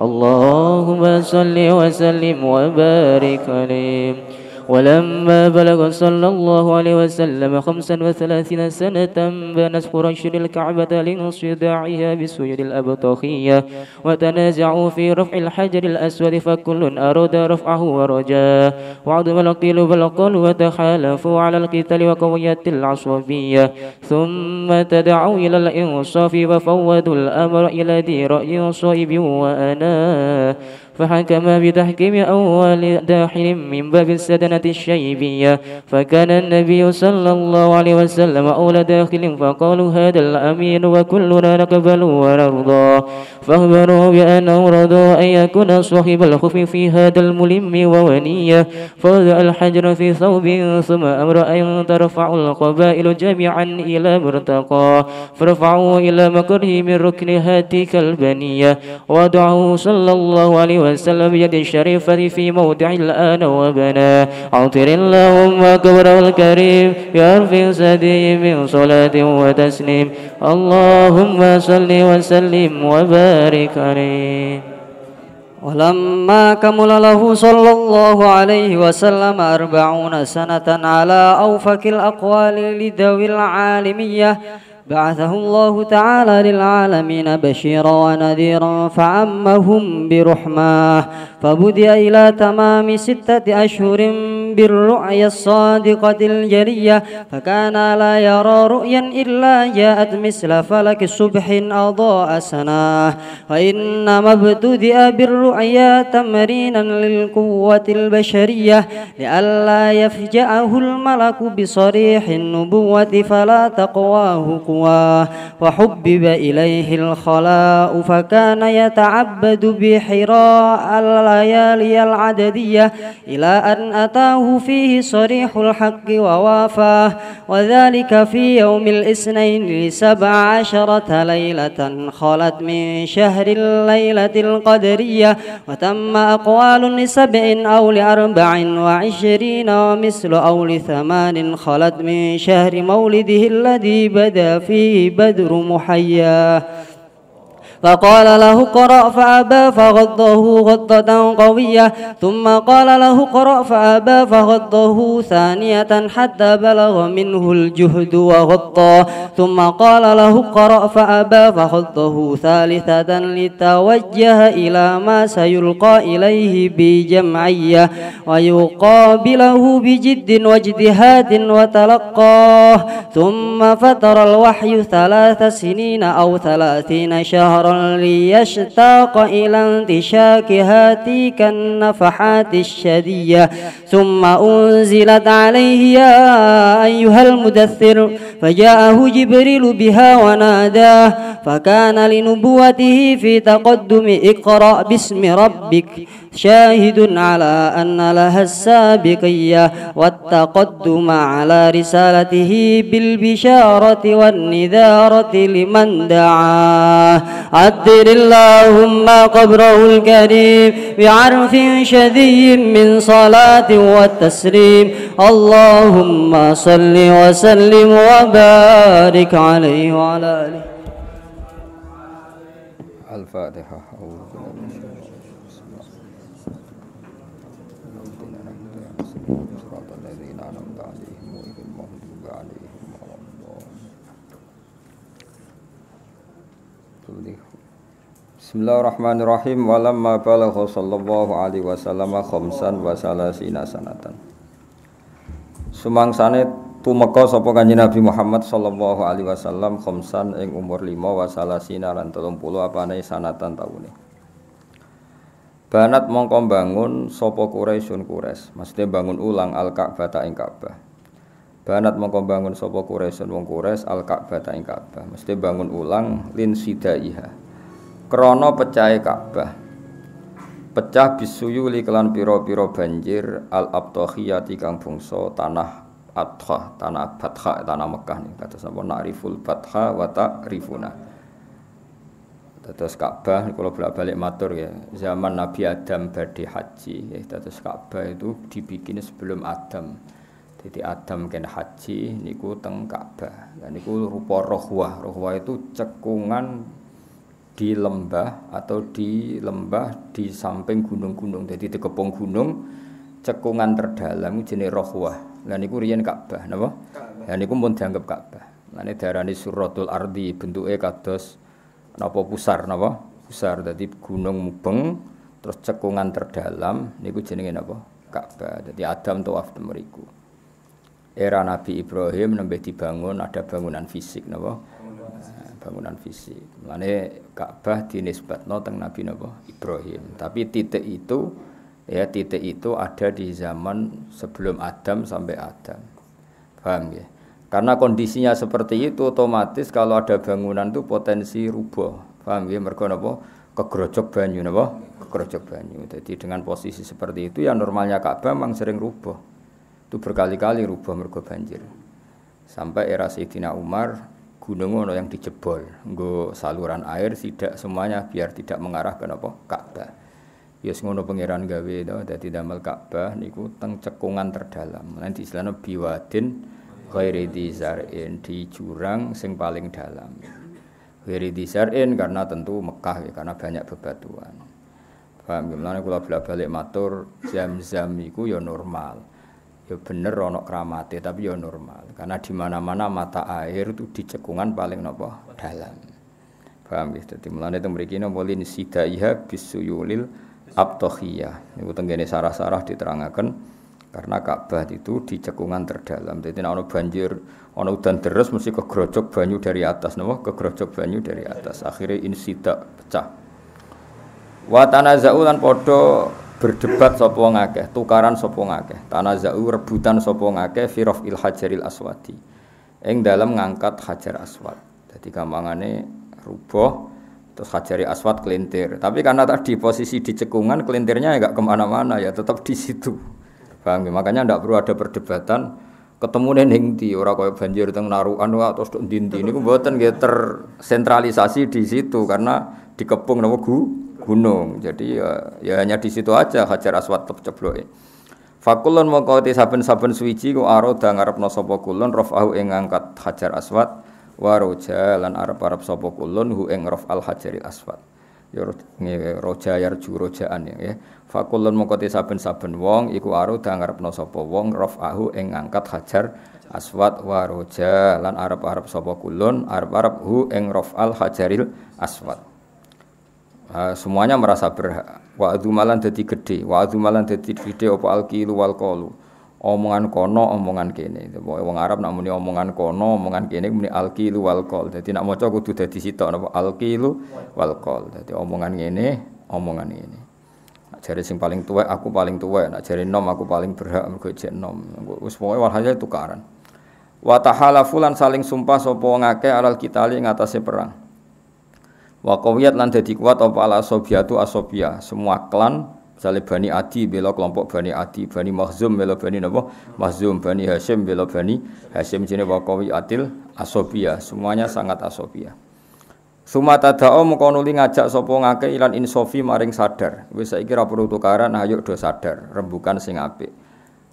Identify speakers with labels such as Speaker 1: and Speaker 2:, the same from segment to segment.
Speaker 1: اللهم
Speaker 2: صل وسلم وبارك عليه ولما بلغ صلى الله عليه وسلم خمسا وثلاثين سنة بانت قريش الكعبة لانصداعها بسجد الأبطخية وتنازعوا في رفع الحجر الأسود فكل أراد رفعه ورجاه وعظم القيل بالقول وتحالفوا على القتال وقوية العصبية ثم تدعوا إلى الإنصاف وفوضوا الأمر إلى ذي رأي صائب وأناه فحكم بتحكيم أول داحل من باب السدنة الشيبية فكان النبي صلى الله عليه وسلم أول داخل فقالوا هذا الأمين وكلنا نقبل ونرضى فأخبروه بأنه رضى أن يكون صاحب الخف في هذا الملم وونية فوضع الحجر في ثوب ثم أمر أن ترفع القبائل جميعا إلى مرتقى فرفعوا إلى مقره من ركن هاتك البنية ودعوه صلى الله عليه وسلم وسلم يد الشريفة في موضع الآن وبنا عطر اللهم كبره الكريم يرفي سدي من صلاة وتسليم اللهم
Speaker 3: صل وسلم وبارك عليه ولما كمل له صلى الله عليه وسلم أربعون سنة على أوفك الأقوال لذوي العالمية بعثه الله تعالى للعالمين بشيرا ونذيرا فعمهم برحمه فبدي إلى تمام ستة أشهر بالرؤيا الصادقة الجلية فكان لا يرى رؤيا إلا جاءت مثل فلك صبح أضاء سناه وإنما ابتدئ بالرؤيا تمرينا للقوة البشرية لئلا يفجأه الملك بصريح النبوة فلا تقواه قوة وغواه وحبب إليه الخلاء فكان يتعبد بحراء الليالي العددية إلى أن أتاه فيه صريح الحق ووافاه وذلك في يوم الاثنين لسبع عشرة ليلة خلت من شهر الليلة القدرية وتم أقوال لسبع أو لأربع وعشرين ومثل أو لثمان خلت من شهر مولده الذي بدا في في بدر محياه فقال له اقرأ فأبى فغضه غضة قوية ثم قال له اقرأ فأبى فغضه ثانية حتى بلغ منه الجهد وغطى ثم قال له اقرأ فأبى فغضه ثالثة لتوجه إلى ما سيلقى إليه بجمعية ويقابله بجد واجتهاد وتلقاه ثم فتر الوحي ثلاث سنين أو ثلاثين شهرا ليشتاق إلى انتشاك هاتيك النفحات الشدية ثم أنزلت عليه يا أيها المدثر فجاءه جبريل بها وناداه فكان لنبوته في تقدم اقرأ باسم ربك شاهد على أن لها السابقية والتقدم على رسالته بالبشارة والنذارة لمن دعاه أدر اللهم قبره الكريم بعرف شدي من صلاة والتسليم اللهم صل وسلم وبارك عليه وعلى آله
Speaker 4: الفاتحة Bismillahirrahmanirrahim walamma balagho sallallahu alaihi wasallam khomsan wa salasina sanatan. Sumangsane tumeka sapa Kanjeng Nabi Muhammad sallallahu alaihi wasallam khomsan ing umur 5 wa salasina lan 30 apane sanatan taune. Banat mongko bangun sapa Quraisyun Quraisy, maksudnya bangun ulang Al-Ka'bah ta ing Ka'bah. Banat mongko bangun sapa Quraisyun wong Quraisy Al-Ka'bah ta ing Ka'bah, maksudnya bangun ulang lin sidaiha. Krono pecahe Ka'bah pecah bisuyuli kelan piro-piro banjir al abtahiyati kang bangsa tanah atha tanah batha tanah Mekah nih kata sapa na'riful batha wata rifuna. terus Ka'bah kalau bolak-balik matur ya zaman Nabi Adam badhe haji ya terus Ka'bah itu dibikin sebelum Adam jadi Adam kena haji niku teng Ka'bah dan niku rupa rohwah rohwah itu cekungan di lembah atau di lembah di samping gunung-gunung. Jadi kepung gunung cekungan terdalam jenis rohwah. dan niku rian Ka'bah napa? dan niku pun dianggap Ka'bah. Lah ini diarani Suratul Ardi bentuke kados napa pusar napa? Pusar jadi gunung mubeng terus cekungan terdalam niku jenenge napa? Ka'bah. jadi Adam tawaf temeriku. Era Nabi Ibrahim nembe dibangun ada bangunan fisik napa? bangunan fisik. Mulane Ka'bah dinisbatno teng Nabi Nabi Ibrahim. Tapi titik itu ya titik itu ada di zaman sebelum Adam sampai Adam. Paham ya? Karena kondisinya seperti itu otomatis kalau ada bangunan itu potensi rubuh. Paham ya? Mergo napa? Kegrojok banyu napa? Kegrojok banyu. Jadi dengan posisi seperti itu yang normalnya Ka'bah memang sering rubuh. Itu berkali-kali rubuh mergo banjir. Sampai era Sayyidina Umar gunung ono yang dijebol nggo saluran air tidak semuanya biar tidak mengarah ke apa Ka'bah yes, ngono pangeran gawe to dadi damel Ka'bah niku teng cekungan terdalam nanti istilahnya biwadin ghairi dizarin di jurang sing paling dalam ghairi dizarin karena tentu Mekah ya karena banyak bebatuan paham gimana kula balik matur jam zam iku ya normal ya bener ono keramate tapi ya normal karena di mana-mana mata air itu di cekungan paling nopo dalam paham ya dadi mulane teng mriki nopo lin sidaiha bisuyulil abtohiyah niku tenggene sarah-sarah diterangkan karena Ka'bah itu di cekungan terdalam jadi ono banjir ono udan deres mesti kegrojok banyu dari atas nopo kegrojok banyu dari atas akhirnya insida pecah Watana zaulan podo berdebat sapa akeh tukaran sapa ngakeh, tanaza'u rebutan sapa akeh firof il hajaril aswadi. Ing dalam ngangkat hajar aswad. Jadi gampangane rubuh terus hajari aswad kelintir. Tapi karena tadi posisi di cekungan kelintirnya enggak ya kemana mana ya tetap di situ. bang Makanya ndak perlu ada perdebatan ketemu nih di orang kaya banjir teng naruan wah terus dindi ini ku buatan gitu tersentralisasi di situ karena dikepung nama gu gunung. Jadi ya, ya hanya di situ aja Hajar Aswad ceblok. Fakulon mongko kote saben-saben suwiji ku aro aroda ngarepno nosopo kulon ahu ing ngangkat Hajar Aswad waroja lan arab-arab sopo kulon hu ing rof al Hajaril Aswad. Ya roja yarju rojaan ya. ya. Fakulon mau kote saben-saben wong iku aro aroda ngarepno nosopo wong ahu ing ngangkat Hajar Aswad waroja lan arab-arab sopo kulon arep-arep hu ing rof al Hajaril Aswad. Uh, semuanya merasa berhak. Wa malan dadi gede, wa malan dadi gede apa alqilu wal qalu. Omongan kono, omongan kene. Pokoke wong Arab nak muni omongan kono, omongan kene muni alqilu wal qal. Dadi nak maca kudu dadi sitok napa alqilu wal qal. Dadi omongan ngene, omongan ini. Nak sing paling tua. aku paling tua. nak jari nom aku paling berhak mergo nom. Wis pokoknya walhasil tukaran. Watahala fulan saling sumpah so wong akeh alal kitali perang. Wa qawiyat lan dadi kuat apa ala asobiatu asobia. Semua klan misalnya Bani Adi bela kelompok Bani Adi, Bani Mahzum bela Bani nabo Mahzum, Bani Hashim bela Bani Hashim jenis wakawi atil asobia. Semuanya sangat asobia. Suma tadao mukonuli ngajak sopo ngake ilan insofi maring sadar. bisa ikirah ra perlu tukaran, ayo do sadar, rembukan sing apik.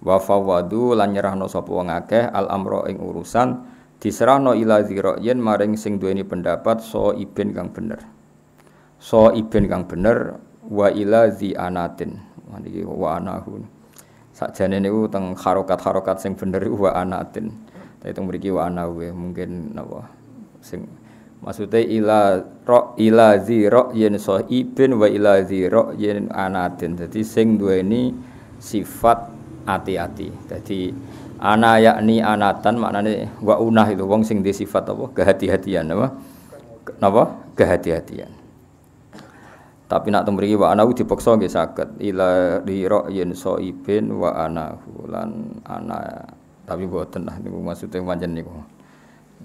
Speaker 4: wafawadu fawadu lan nyerahno sapa wong al amro ing urusan diserahno ila zira yen maring sing duweni pendapat so iben kang bener so iben kang bener wa ila anatin niki wa anahu sakjane niku teng harokat-harokat sing bener wa anatin tapi teng mriki wa anahu ya, mungkin napa sing maksudnya ila ro ila zi ro yen so iben wa ila zi ro yen anatin Jadi sing duweni sifat hati-hati. Jadi -ati ana yakni anatan maknane wa unah itu wong sing disifat apa kehati-hatian apa napa kehati-hatian tapi nak temriki wa ana dipaksa nggih saged ila yen so soibin wa ana lan ana tapi boten lah niku maksudnya pancen niku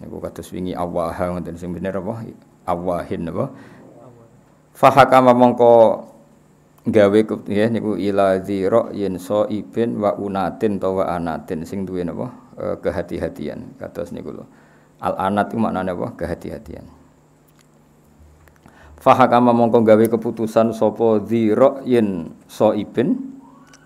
Speaker 4: niku kados wingi awaha ngoten sing bener apa awahin apa fahakama mongko gawe ya niku ila dzira yen so ibin wa unatin utawa anatin sing duwe napa uh, kehati-hatian kados niku lho al anat iku maknane apa kehati-hatian fahakama mongko gawe keputusan sapa dzira yen so ibin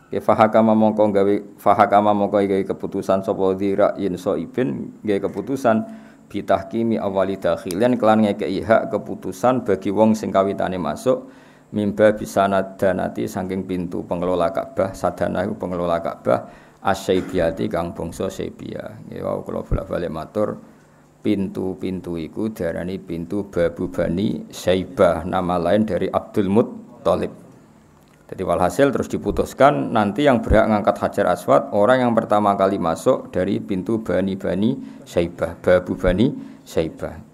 Speaker 4: Ya fahakama mongko gawe fahakama mongko gawe keputusan sapa dzira yen so ibin gawe keputusan bitahkimi awali dakhilan kelan ngekei hak keputusan bagi wong sing kawitane masuk mimba nada nanti saking pintu pengelola Ka'bah sadana itu pengelola Ka'bah asyaibiati kang bangsa sebia nggih wau kula bolak-balik matur pintu-pintu iku darani pintu Babu Bani Saibah nama lain dari Abdul Muttalib jadi walhasil terus diputuskan nanti yang berhak ngangkat Hajar Aswad orang yang pertama kali masuk dari pintu Bani Bani Saibah Babu Bani Saibah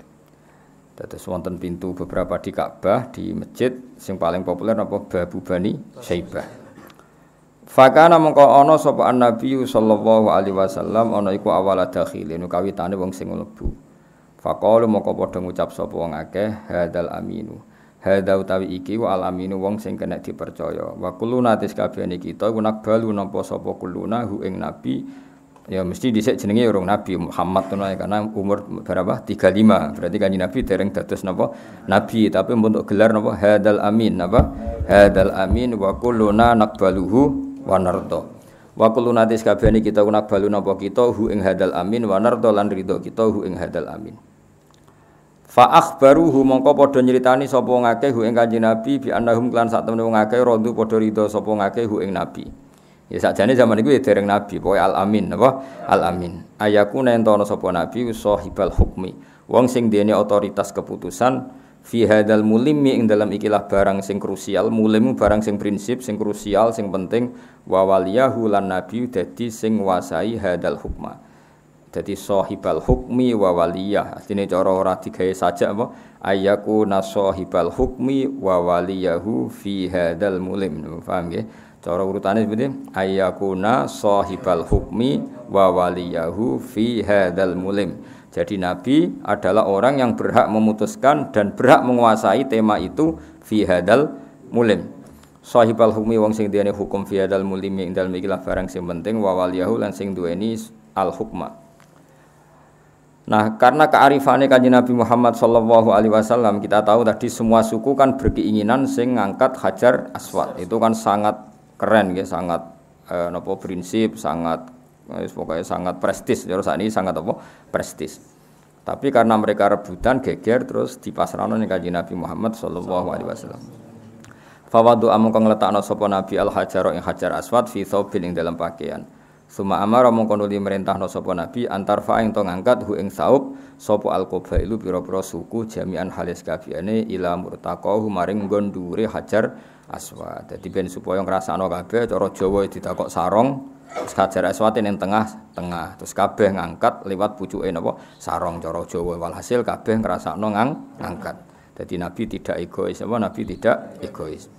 Speaker 4: Terus wonten pintu beberapa di Ka'bah, di masjid sing paling populer apa Babu Bani Saibah. Fakana mongko ana sapa Nabi sallallahu alaihi wasallam ana iku awala dakhilin kawitane wong sing mlebu. Faqalu mongko padha ngucap sapa wong akeh hadal aminu. Hadza utawi iki wa al wong sing kena dipercaya. Wa kuluna tis kabehane kita iku balu napa sapa kuluna hu ing Nabi Ya mesti dhisik jenenge urung Nabi Muhammad ngono karena umur berapa? 35. Berarti kan Nabi dereng dados napa? Nabi, tapi untuk gelar napa? Hadal amin napa? Hadal amin wa kulluna naqbaluhu wa nardo. Wa kulluna tis kabehane kita naqbalu napa kita hu ing hadal amin wa nardo lan ridho kita hu ing hadal amin. Fa akhbaruhu mongko padha nyritani sapa ngake hu ing kanjeng Nabi bi annahum klan sak temene wong akeh rodu padha ridho sapa ngakeh hu ing Nabi. Ya sakjane zaman gue ya dereng nabi, pokoke Al Amin apa? Al Amin. Ayaku nentono sopo nabi sahibal hukmi. Wong sing dene otoritas keputusan fi hadal mulimi ing dalam ikilah barang sing krusial, mulimu barang sing prinsip, sing krusial, sing penting Wawaliyahu lan nabi jadi sing wasai hadal hukma. Dadi sahibal hukmi wawaliyah sini Artine cara ora digawe saja apa? Ayaku nasahibal hukmi wawaliyahu fi hadal mulim. faham nggih? Cara urutannya seperti ayakuna sahibal hukmi wa waliyahu fi hadal mulim. Jadi Nabi adalah orang yang berhak memutuskan dan berhak menguasai tema itu fi hadal mulim. Sahibal hukmi wong sing diane hukum fi hadal mulim ing dalem ikilah barang sing penting wa waliyahu lan sing duweni al hukma. Nah, karena kearifannya kanji Nabi Muhammad Shallallahu Alaihi Wasallam kita tahu tadi semua suku kan berkeinginan sing ngangkat hajar aswad itu kan sangat keren ya sangat eh, nopo prinsip sangat eh, pokoknya sangat prestis terus saat ini sangat apa prestis tapi karena mereka rebutan geger terus dipasrahno ning kanjeng Nabi Muhammad Shallallahu alaihi wasallam fawadu amung kang letakno sapa Nabi al hajar ing hajar aswad fi thawbil ing dalam pakaian Suma amara mongko nuli merintahno sapa Nabi antar faing tong angkat hu ing saub sapa alqabailu pira-pira suku jami'an halis kabiyane ila murtaqahu maring nggon Hajar Aswad. Dadi ben supaya ngrasakno kabeh jowo Jawa ditakok sarong terus Hajar Aswad yang tengah tengah terus kabeh ngangkat pucu eno napa sarong coro jowo walhasil kabeh ngrasakno ngang ngangkat. Dadi Nabi tidak egois apa Nabi tidak egois.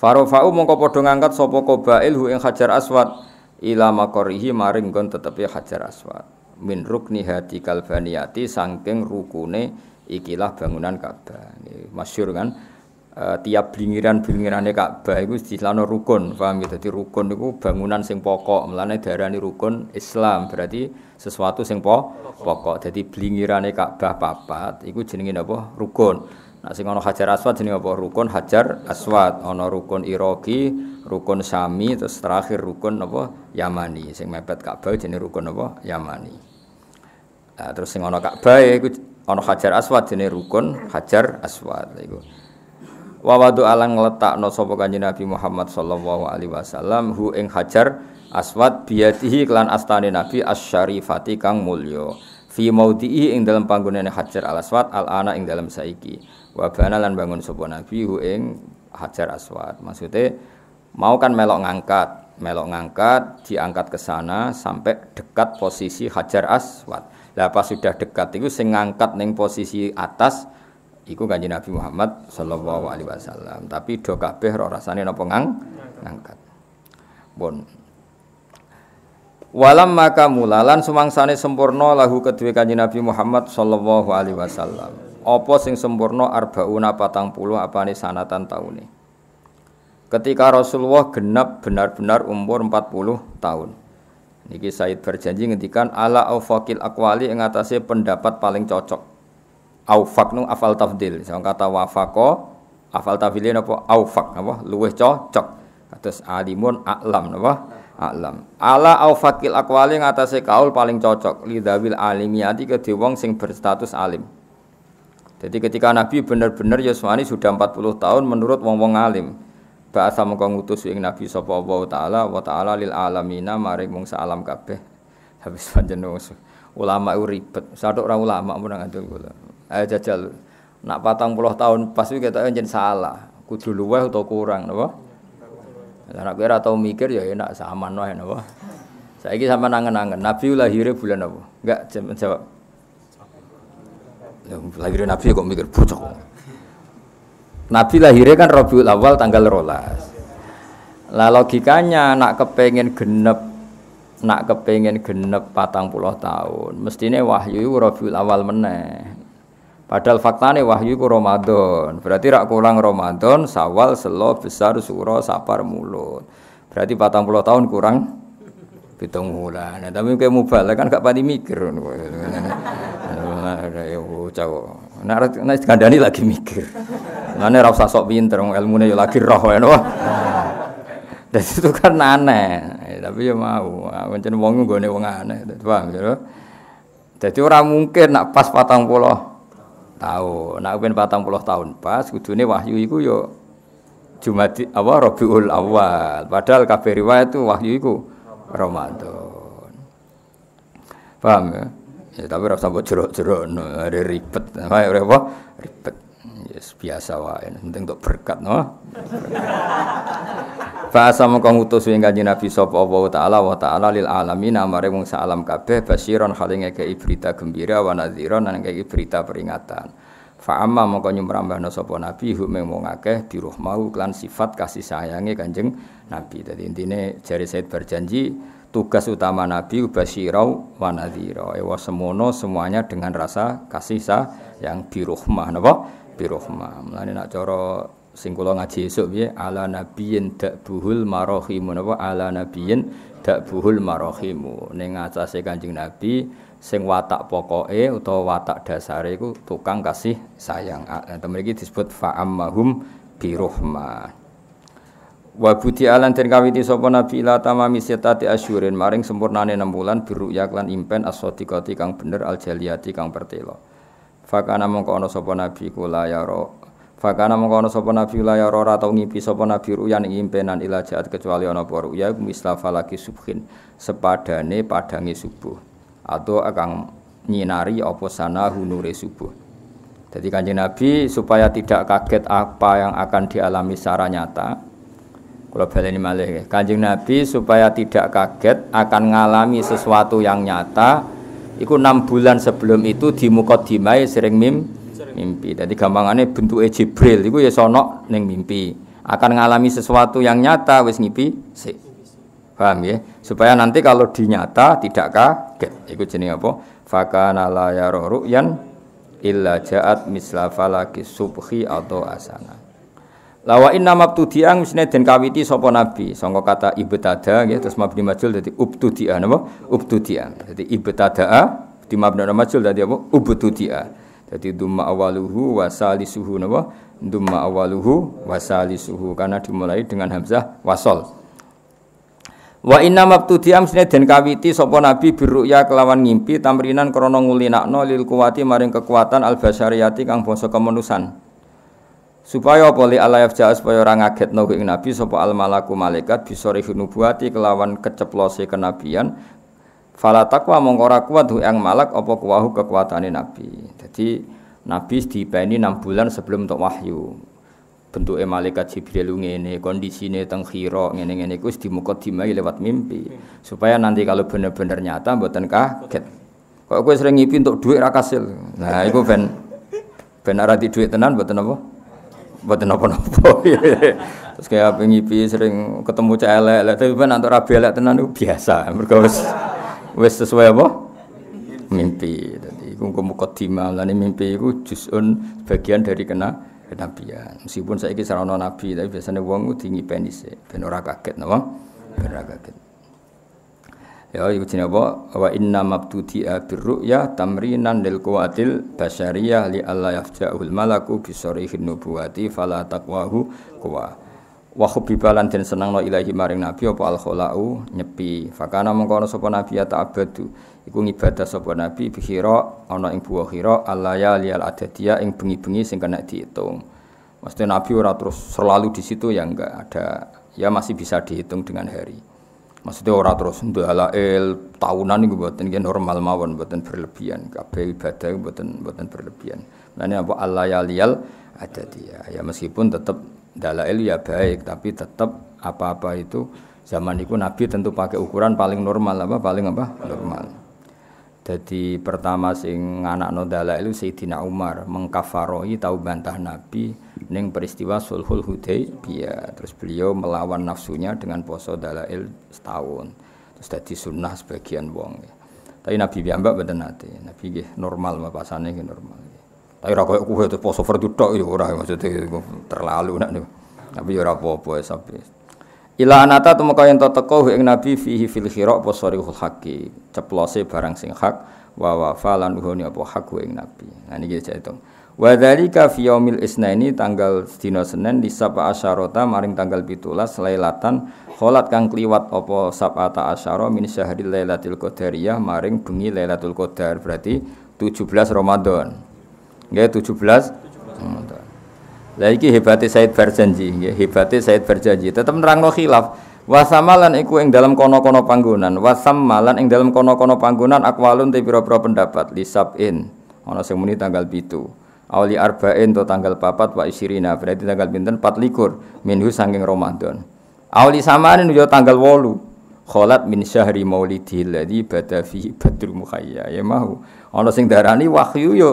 Speaker 4: Farofa'u mongko podong angkat sopo qabail hu ing Hajar Aswad ila makorihi maring gon tetepi hajar aswad min rukni hati kalbaniyati sangking rukune ikilah bangunan Ka'bah masyur kan uh, tiap blingiran-blingirane Ka'bah itu istilahno rukun paham gitu? Ya? Di rukun itu bangunan sing pokok mlane darani rukun Islam berarti sesuatu sing po pokok dadi blingirane Ka'bah papat itu jenengin apa rukun Nah sing ana Hajar Aswad jenenge apa? Rukun Hajar Aswad. ono rukun iroki, rukun Sami, terus terakhir rukun apa? Yamani. Sing mepet Ka'bah jenenge rukun apa? Yamani. Nah, terus sing ana Ka'bah iku ono Hajar Aswad jenenge rukun Hajar Aswad iku. Wa wadu alang letakno sapa Kanjeng Nabi Muhammad sallallahu alaihi wasallam hu ing Hajar Aswad biatihi kelan astane Nabi asyarifati kang mulya. Fi maudhi'i ing dalam panggonane Hajar Al Aswad al ana ing dalam saiki wabana lan bangun sopo nabi hu ing Hajar Aswad maksudnya mau kan melok ngangkat melok ngangkat diangkat ke sana sampai dekat posisi Hajar Aswad lah pas sudah dekat itu sing ngangkat neng posisi atas iku kanji Nabi Muhammad sallallahu alaihi wasallam tapi do kabeh roh rasane nopo ngang ngangkat bon. Walam maka mulalan sumangsane sempurna lahu kedua kanji Nabi Muhammad sallallahu alaihi wasallam apa sing sempurna arbauna patang puluh Apa nih sanatan tahun ini. ketika Rasulullah genap benar-benar umur 40 tahun niki Said berjanji ngendikan ala aufakil akwali yang atasnya pendapat paling cocok aufak nu afal tafdil Sama kata wafako afal tafdilin apa aufak apa luweh cocok atas alimun alam apa alam. Ala au fakil akwali atasnya kaul paling cocok lidawil alimiati ke wong sing berstatus alim. Jadi ketika Nabi benar-benar Yuswani sudah 40 tahun menurut wong-wong alim. Ba'atsa mengko ngutus yang Nabi sapa Allah taala wa taala lil alamina maring mungsa alam kape. Habis panjen ulama itu ribet. Satu orang ulama pun tahu kula. Ayo jajal nak patang puluh tahun pasti kita ketoke salah. Kudu luweh atau kurang napa? Anak nek atau tau mikir ya enak sama wae Saya kira sama nangan-nangan Nabi lahirnya bulan apa? Enggak jawab. Lahirnya Nabi kok mikir bocok. Nabi lahirnya kan Rabiul Awal tanggal rolas. Lah logikanya nak kepengen genep nak kepengen genep patang puluh tahun mestine wahyu Rabiul Awal meneh. Padahal faktane wahyu ku Ramadan. Berarti rak kurang Ramadan, Sawal, Selo, Besar, Suro, Sapar, Mulut. Berarti patang puluh tahun kurang hitung bulan. Nah, tapi kayak mubalik kan gak pati mikir ada ya bocah kok. Nek nek gandani lagi mikir. Ngene ora usah sok pinter, ilmune ya lagi roh ya no. Dan itu kan aneh, eh, tapi ya mau, mencen gue nih wong aneh, paham ya. Jadi orang mungkin nak pas patang puluh tahun, nak pengen patang puluh tahun pas, kudune wahyu iku yo Jumadi awal Rabiul Awal. Padahal kafir riwayat itu wahyu iku Ramadan. Paham ya? Ya, tapi rasa buat jeruk-jeruk, no. ada ribet, apa ya apa? Ribet. Yes, biasa wae. Penting untuk berkat, no. Fa'asa mongko ngutus ing kanjeng Nabi sapa Allah taala wa taala lil alamin amare wong alam kabeh basyiron halinge ke berita gembira wa nadhiron lan ke berita peringatan. Fa'amma mongko nyumrambahna sapa nabi hu meng wong akeh dirahmau klan sifat kasih sayange Kanjeng Nabi. Dadi intine jari Said berjanji tugas utama Nabi basyirau wa nadhira. Ewa semono semuanya dengan rasa kasih sa yang biruhmah napa? Biruhmah. Mulane nak cara sing kula ngaji esuk piye ala nabiyyin buhul marohimu napa ala nabiyyin buhul marohimu. Ning atase Kanjeng Nabi sing watak pokoke utawa watak dasare iku tukang kasih sayang. Ah, temen iki disebut fa'ammahum biruhma. Wa budi alan den kawiti sapa nabi ila tamami setati asyurin maring sempurnane 6 bulan biru yaklan impen as-sadiqati kang bener al-jaliyati kang pertelo Fakana mongko ana sapa nabi kula ya ro. Fakana mongko ana sapa nabi la ya ro ratau ngipi sapa nabi ruyan impenan ila jaat kecuali ana apa ruya misla falaki subhin sepadane padange subuh atau akan nyinari apa sana hunure subuh. Jadi kanjeng Nabi supaya tidak kaget apa yang akan dialami secara nyata, kalau baleni malih kanjeng nabi supaya tidak kaget akan mengalami sesuatu yang nyata iku enam bulan sebelum itu di mukadimah sering mim mimpi jadi gampangannya bentuk jibril iku ya sonok neng mimpi akan mengalami sesuatu yang nyata wes ngipi sih paham ya supaya nanti kalau dinyata tidak kaget iku jenis apa fakana la yaro ru'yan illa ja'at misla falaki subhi atau asana Lawa inna diang misalnya den kawiti sopo nabi sangka kata ibtada ya, terus mabni majul dadi ubtudi'a napa ubtudi'a Jadi ibtada di mabni majul jadi apa ubtudi'a Jadi dumma awaluhu wa salisuhu nama dumma awaluhu wa salisuhu karena dimulai dengan hamzah wasol Wa inna mabtudi'a misalnya den kawiti sopo nabi biruya kelawan ngimpi tamrinan uli ngulinakno lil kuwati maring kekuatan al basyariyati kang basa kemenusan supaya apa li alayaf ja'a supaya orang ngaget nahu ing nabi sapa al malaku malaikat bisori nubuwati kelawan keceplose kenabian fala taqwa mongko ora kuat yang malak apa kuwahu kekuatane nabi jadi nabi dipeni 6 bulan sebelum untuk wahyu bentuk malaikat Jibril ngene, kondisine teng khira ngene-ngene iku wis dimukadimai lewat mimpi. Supaya nanti kalau bener-bener nyata mboten kaget. Kok kowe sering ngipi untuk duit ra kasil. Nah, iku ben ben ora di duit tenan mboten apa? buat nopo-nopo. Iya, iya. Terus kayak pengipi sering ketemu cah elek, tapi kan antara rabi elek tenan itu biasa. Mereka wes wes sesuai apa? Mimpi. Jadi aku kamu kotima, ini mimpi aku justru bagian dari kena kenabian. Meskipun saya ini sarana nabi, tapi biasanya uang itu tinggi penis, ben ora kaget, nopo? Ben ora kaget. Ya iku jenenge apa? Wa inna mabtudi birru'ya tamrinan lil quwatil basyariyah li alla yafja'ul malaku bi sarihin nubuwati fala taqwahu kuwa. Wa khubbibalan den senengno ilahi maring nabi apa al khala'u nyepi. Fakana mengkono sapa nabi ya ta'abadu. Iku ngibadah sapa nabi bihira ana ing buah khira al-layali al-adadiyah ing bengi-bengi sing kena diitung. Maksudnya Nabi ora terus selalu di situ ya enggak ada ya masih bisa dihitung dengan hari. Maksudnya orang terus untuk ndalail tahunan niku buatin yang normal mawon buatan berlebihan. Kabeh ibadah mboten mboten berlebihan. Nanti apa al ada dia. Ya meskipun tetap dalail ya baik tapi tetap apa-apa itu zaman itu Nabi tentu pakai ukuran paling normal apa paling apa normal. Jadi pertama sing no dalak itu Sayyidina Umar mengkafaroi tahu bantah Nabi neng peristiwa Sulhul Hudaybiyah. Terus beliau melawan nafsunya dengan poso dalail setahun. Terus dadi sunnah sebagian wong. Tapi Nabi piyambak mboten nate. Nabi nggih normal mapasane nggih normal. Tapi ora koyo kuwe poso fardu tok ya maksudnya terlalu nak. Tapi ya ora apa-apa sampai Ila anata temu kau yang teko ing nabi fihi fil khira apa sarihul haqi. Ceplose barang sing hak wa wa falan nuhuni apa hak ing nabi. Nah niki dicetung. Wa dzalika fi yaumil isnaini tanggal dina Senin di sapa asyarota maring tanggal 17 lailatan kholat kang kliwat apa sabata asyara min syahril lailatul qadariyah maring bengi lailatul qadar berarti 17 Ramadan. Nggih 17 Ramadan. Lah iki hebate Said Barjanji, nggih, hebate Said Barjanji. Tetep nerangno khilaf. Wasamalan iku ing dalam kono-kono panggonan, wasamalan ing dalam kono-kono panggonan akwalun te pira-pira pendapat lisabin. Ana sing muni tanggal 7. Awali arba'in to tanggal papat wa isirina berarti tanggal pinten 4 likur minhu sangking Ramadan. Awali samanin yo tanggal 8 kholat min syahri maulidi ladzi bada fihi badru mukhayya ya mau ana sing darani wahyu yo ya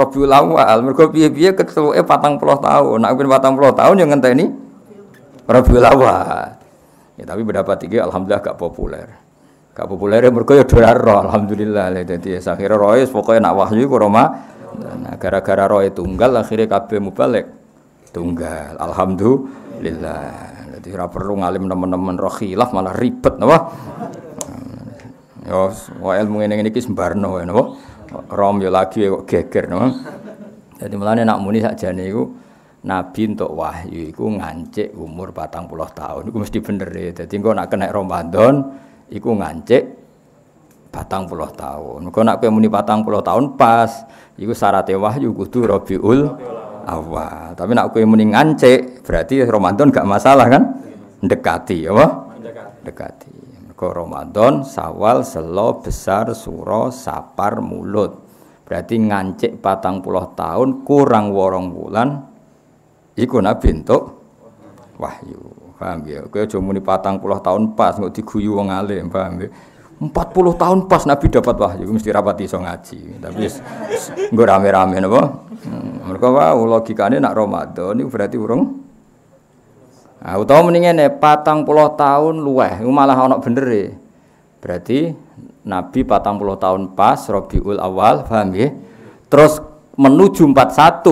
Speaker 4: Rabiul Awal mergo piye-piye ketuke 40 tahun nak ben 40 tahun yo ya ngenteni Rabiul Awal ya tapi berapa tiga, alhamdulillah gak populer gak populer ya mergo yo ya dolar alhamdulillah lha dadi roh wis pokoke nak wahyu ku Roma nah, gara-gara roe tunggal akhirnya kabeh mubalik tunggal alhamdulillah jadi ora perlu ngalim teman-teman roh khilaf malah ribet napa. Yo, wa ilmu ngene iki sembarno wae napa. Rom yo lagi kok geger napa. Jadi mulane nak muni sakjane iku Nabi untuk wahyu iku ngancik umur batang puluh tahun iku mesti bener ya dadi kalau nak kena rombadon iku ngancik batang puluh tahun Kalau nak kowe muni puluh tahun pas iku syaratnya wahyu kudu Rabiul awal. Tapi nak kue mending ngancik, berarti Ramadan gak masalah kan? Dekati, apa? Dekati. Mergo Ramadan, Sawal, Selo, Besar, Suro, Sapar, Mulut. Berarti ngancik patang puluh tahun kurang worong bulan iku nabi entuk wahyu. Paham ya? Kowe aja patang puluh tahun pas mau diguyu wong alim, paham ya? 40 tahun pas Nabi dapat wahyu mesti rapat iso ngaji. Tapi nggo rame-rame napa? Hmm, mergo wae logikane nak Ramadan niku berarti urung Ah utawa mendingan nih patang puluh tahun luweh, malah anak bener ya. Berarti Nabi patang puluh tahun pas Robiul Awal, paham ya? Terus menuju 41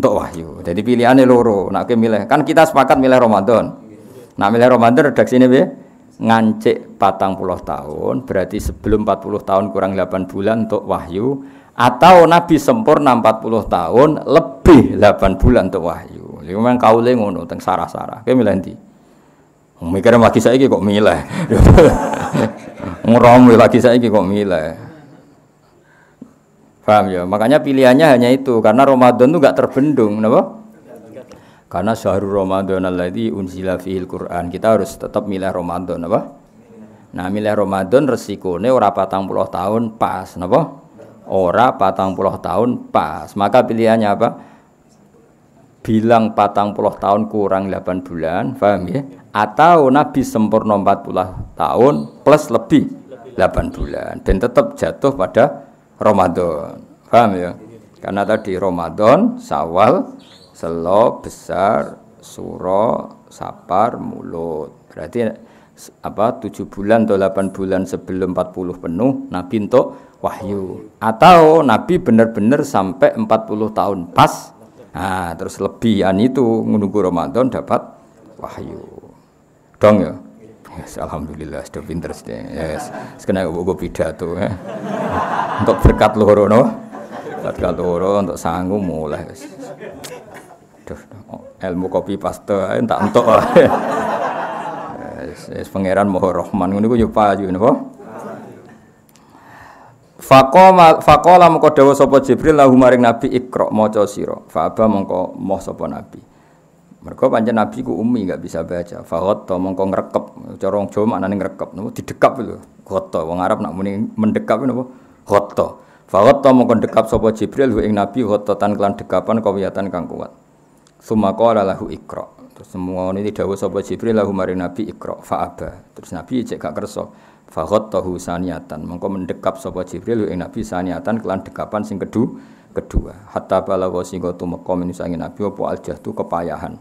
Speaker 4: untuk wahyu. Jadi pilihannya loro. Nak milih kan kita sepakat milih Ramadan. nak milih Ramadan redaksi ini ya ngancik patang puluh tahun berarti sebelum 40 tahun kurang 8 bulan untuk wahyu atau Nabi sempurna 40 tahun lebih 8 bulan untuk wahyu itu memang lagi ngono tentang sarah-sarah Kau milih nanti mikirnya lagi saya kok milih ngerom lagi ya, saya kok milih paham ya makanya pilihannya hanya itu karena Ramadan itu gak terbendung kenapa? Karena syahrul Ramadan lagi unzila fiil Qur'an. Kita harus tetap milih Ramadan apa? Nah, milih Ramadan resikonya ora patang puluh tahun pas, napa? Ora patang puluh tahun pas. Maka pilihannya apa? Bilang patang puluh tahun kurang 8 bulan, faham ya? Atau Nabi sempurna 40 tahun plus lebih 8 bulan dan tetap jatuh pada Ramadan. faham ya? Karena tadi Ramadan, Sawal, selo besar suro sapar mulut berarti apa tujuh bulan atau delapan bulan sebelum puluh penuh Nabi untuk wahyu atau Nabi benar-benar sampai empat puluh tahun pas nah, terus lebihan itu menunggu Ramadan dapat wahyu dong ya yes, Alhamdulillah sudah pinter sih yes. sekena gue pidato ya. untuk berkat loro no berkat loro untuk sanggup mulai Aduh, ilmu kopi paste entok entok. Es pangeran Maha Rahman ngono gue yo payu napa? Faqama faqala mengko Dewa sapa Jibril lahu maring Nabi Iqra maca sira. Fa'aba mongko moh sapa Nabi. Mergo pancen Nabi ku umi gak bisa baca. Faghatta mongko ngrekep. Cara wong Jawa maknane ngrekep nopo didekap lho. Ghatta wong Arab nak muni mendekap napa? Ghatta. to mongko dekap Sopo Jibril hu ing Nabi ghatta tan kelan dekapan kawiyatan kang kuat. Sumakola lahu ikro. Terus semua ini dawu sapa Jibril lahu mari Nabi ikro faaba. Terus Nabi cek gak kerso. Fakhot tahu saniatan. Mengko mendekap sapa Jibril ing eh, Nabi saniatan kelan dekapan sing kedua kedua. Hatta balagha singgo tumeka minusangi Nabi apa aljahtu kepayahan.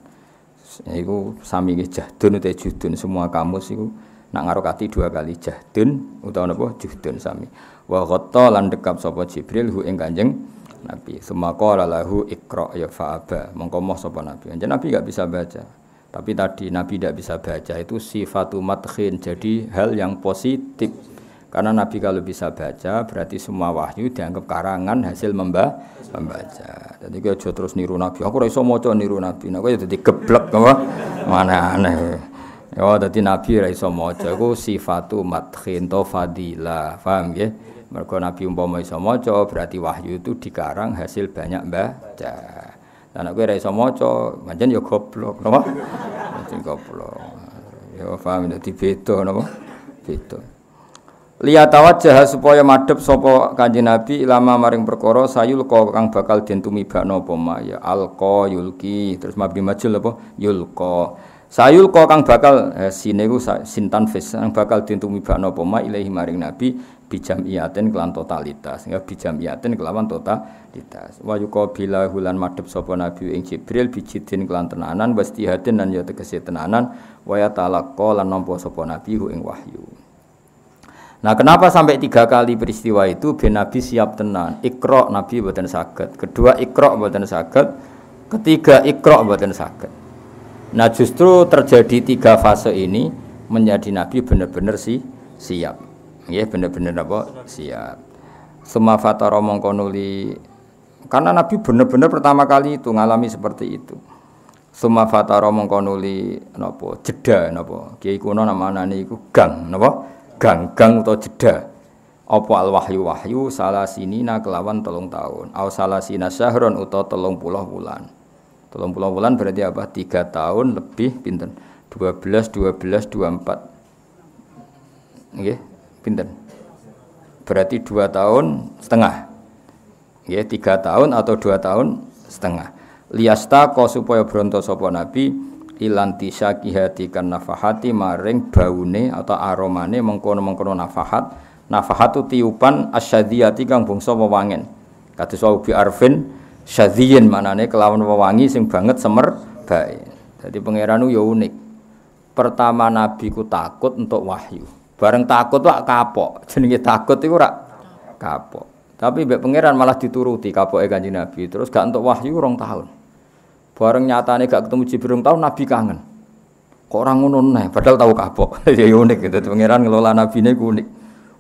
Speaker 4: Iku sami jahdun utawa judun semua kamus iku nak ngarokati dua kali jahdun utawa napa juhdun sami. Wa ghatta lan dekap sapa Jibril hu ing Kanjeng Nabi. semua Sumaqala lahu ikro ya fa'aba. Mongko sopan Nabi. Jadi Nabi nggak bisa baca. Tapi tadi Nabi tidak bisa baca itu sifatu madkhin. Jadi hal yang positif. Karena Nabi kalau bisa baca berarti semua wahyu dianggap karangan hasil memba membaca. Jadi kau jauh terus niru Nabi. Aku rasa mau maca niru Nabi. Nah, jadi geblek apa? Mana aneh. Ya, oh, jadi Nabi rasa mau maca iku sifatu madkhin to Faham Paham Ya? Mergo Nabi umpama iso maca berarti wahyu itu dikarang hasil banyak baca. Lah nek kowe ora iso maca, pancen ya goblok, napa? Pancen goblok. Ya paham ya, dadi beda napa? Beda. Liya tawajjah supaya madep sopo Kanjeng Nabi lama maring perkoro sayul ko kang bakal den tumibakno poma ya alko yulki terus mabdi majul apa yulko sayul ko kang bakal eh, sine ku sintan fis kang bakal den tumibakno poma ilahi maring Nabi bijam iatin kelan totalitas sehingga bijam iatin kelawan totalitas wa yuqabila hulan madhep sapa nabi ing jibril bijidin kelan tenanan hadin lan ya tegese tenanan wa ya talaqqa lan nampa sapa nabi ing wahyu Nah kenapa sampai tiga kali peristiwa itu ben Nabi siap tenan Ikro Nabi buatan sakit Kedua ikro buatan sakit Ketiga ikro buatan sakit Nah justru terjadi tiga fase ini Menjadi Nabi benar-benar si, siap ya bener-bener apa? Siap. semua fata romong konuli karena Nabi bener-bener pertama kali itu ngalami seperti itu. semua fata romong konuli nopo Jeda nopo Kiai kuno nama nani iku gang nopo Gang gang atau jeda. Apa al wahyu wahyu salah sini salasinina kelawan telung tahun. Au sini syahron utawa telung puluh bulan Telung puluh bulan berarti apa? Tiga tahun lebih pinter dua belas dua belas dua empat Oke, pinten berarti dua tahun setengah ya tiga tahun atau dua tahun setengah liasta ko supaya bronto sopo nabi ilantisa kihati kan nafahati maring baune atau aromane mengkono mengkono nafahat nafahat itu tiupan asyadiyati kang bungso wewangen kata wau bi arfin syadiyin manane kelawan wewangi sing banget semer baik. Jadi pangeran itu unik pertama nabi ku takut untuk wahyu Bareng takut wak kapok. Jenenge takut itu rak kapok. Tapi mbek pangeran malah dituruti kapoke Kanjeng Nabi. Terus gak entuk wahyu rong tahun. Bareng nyatane gak ketemu Jibril tahun Nabi kangen. Kok orang ngono neh padahal tahu kapok. Ya, ya unik gitu. Pangeran ngelola nabi ini unik.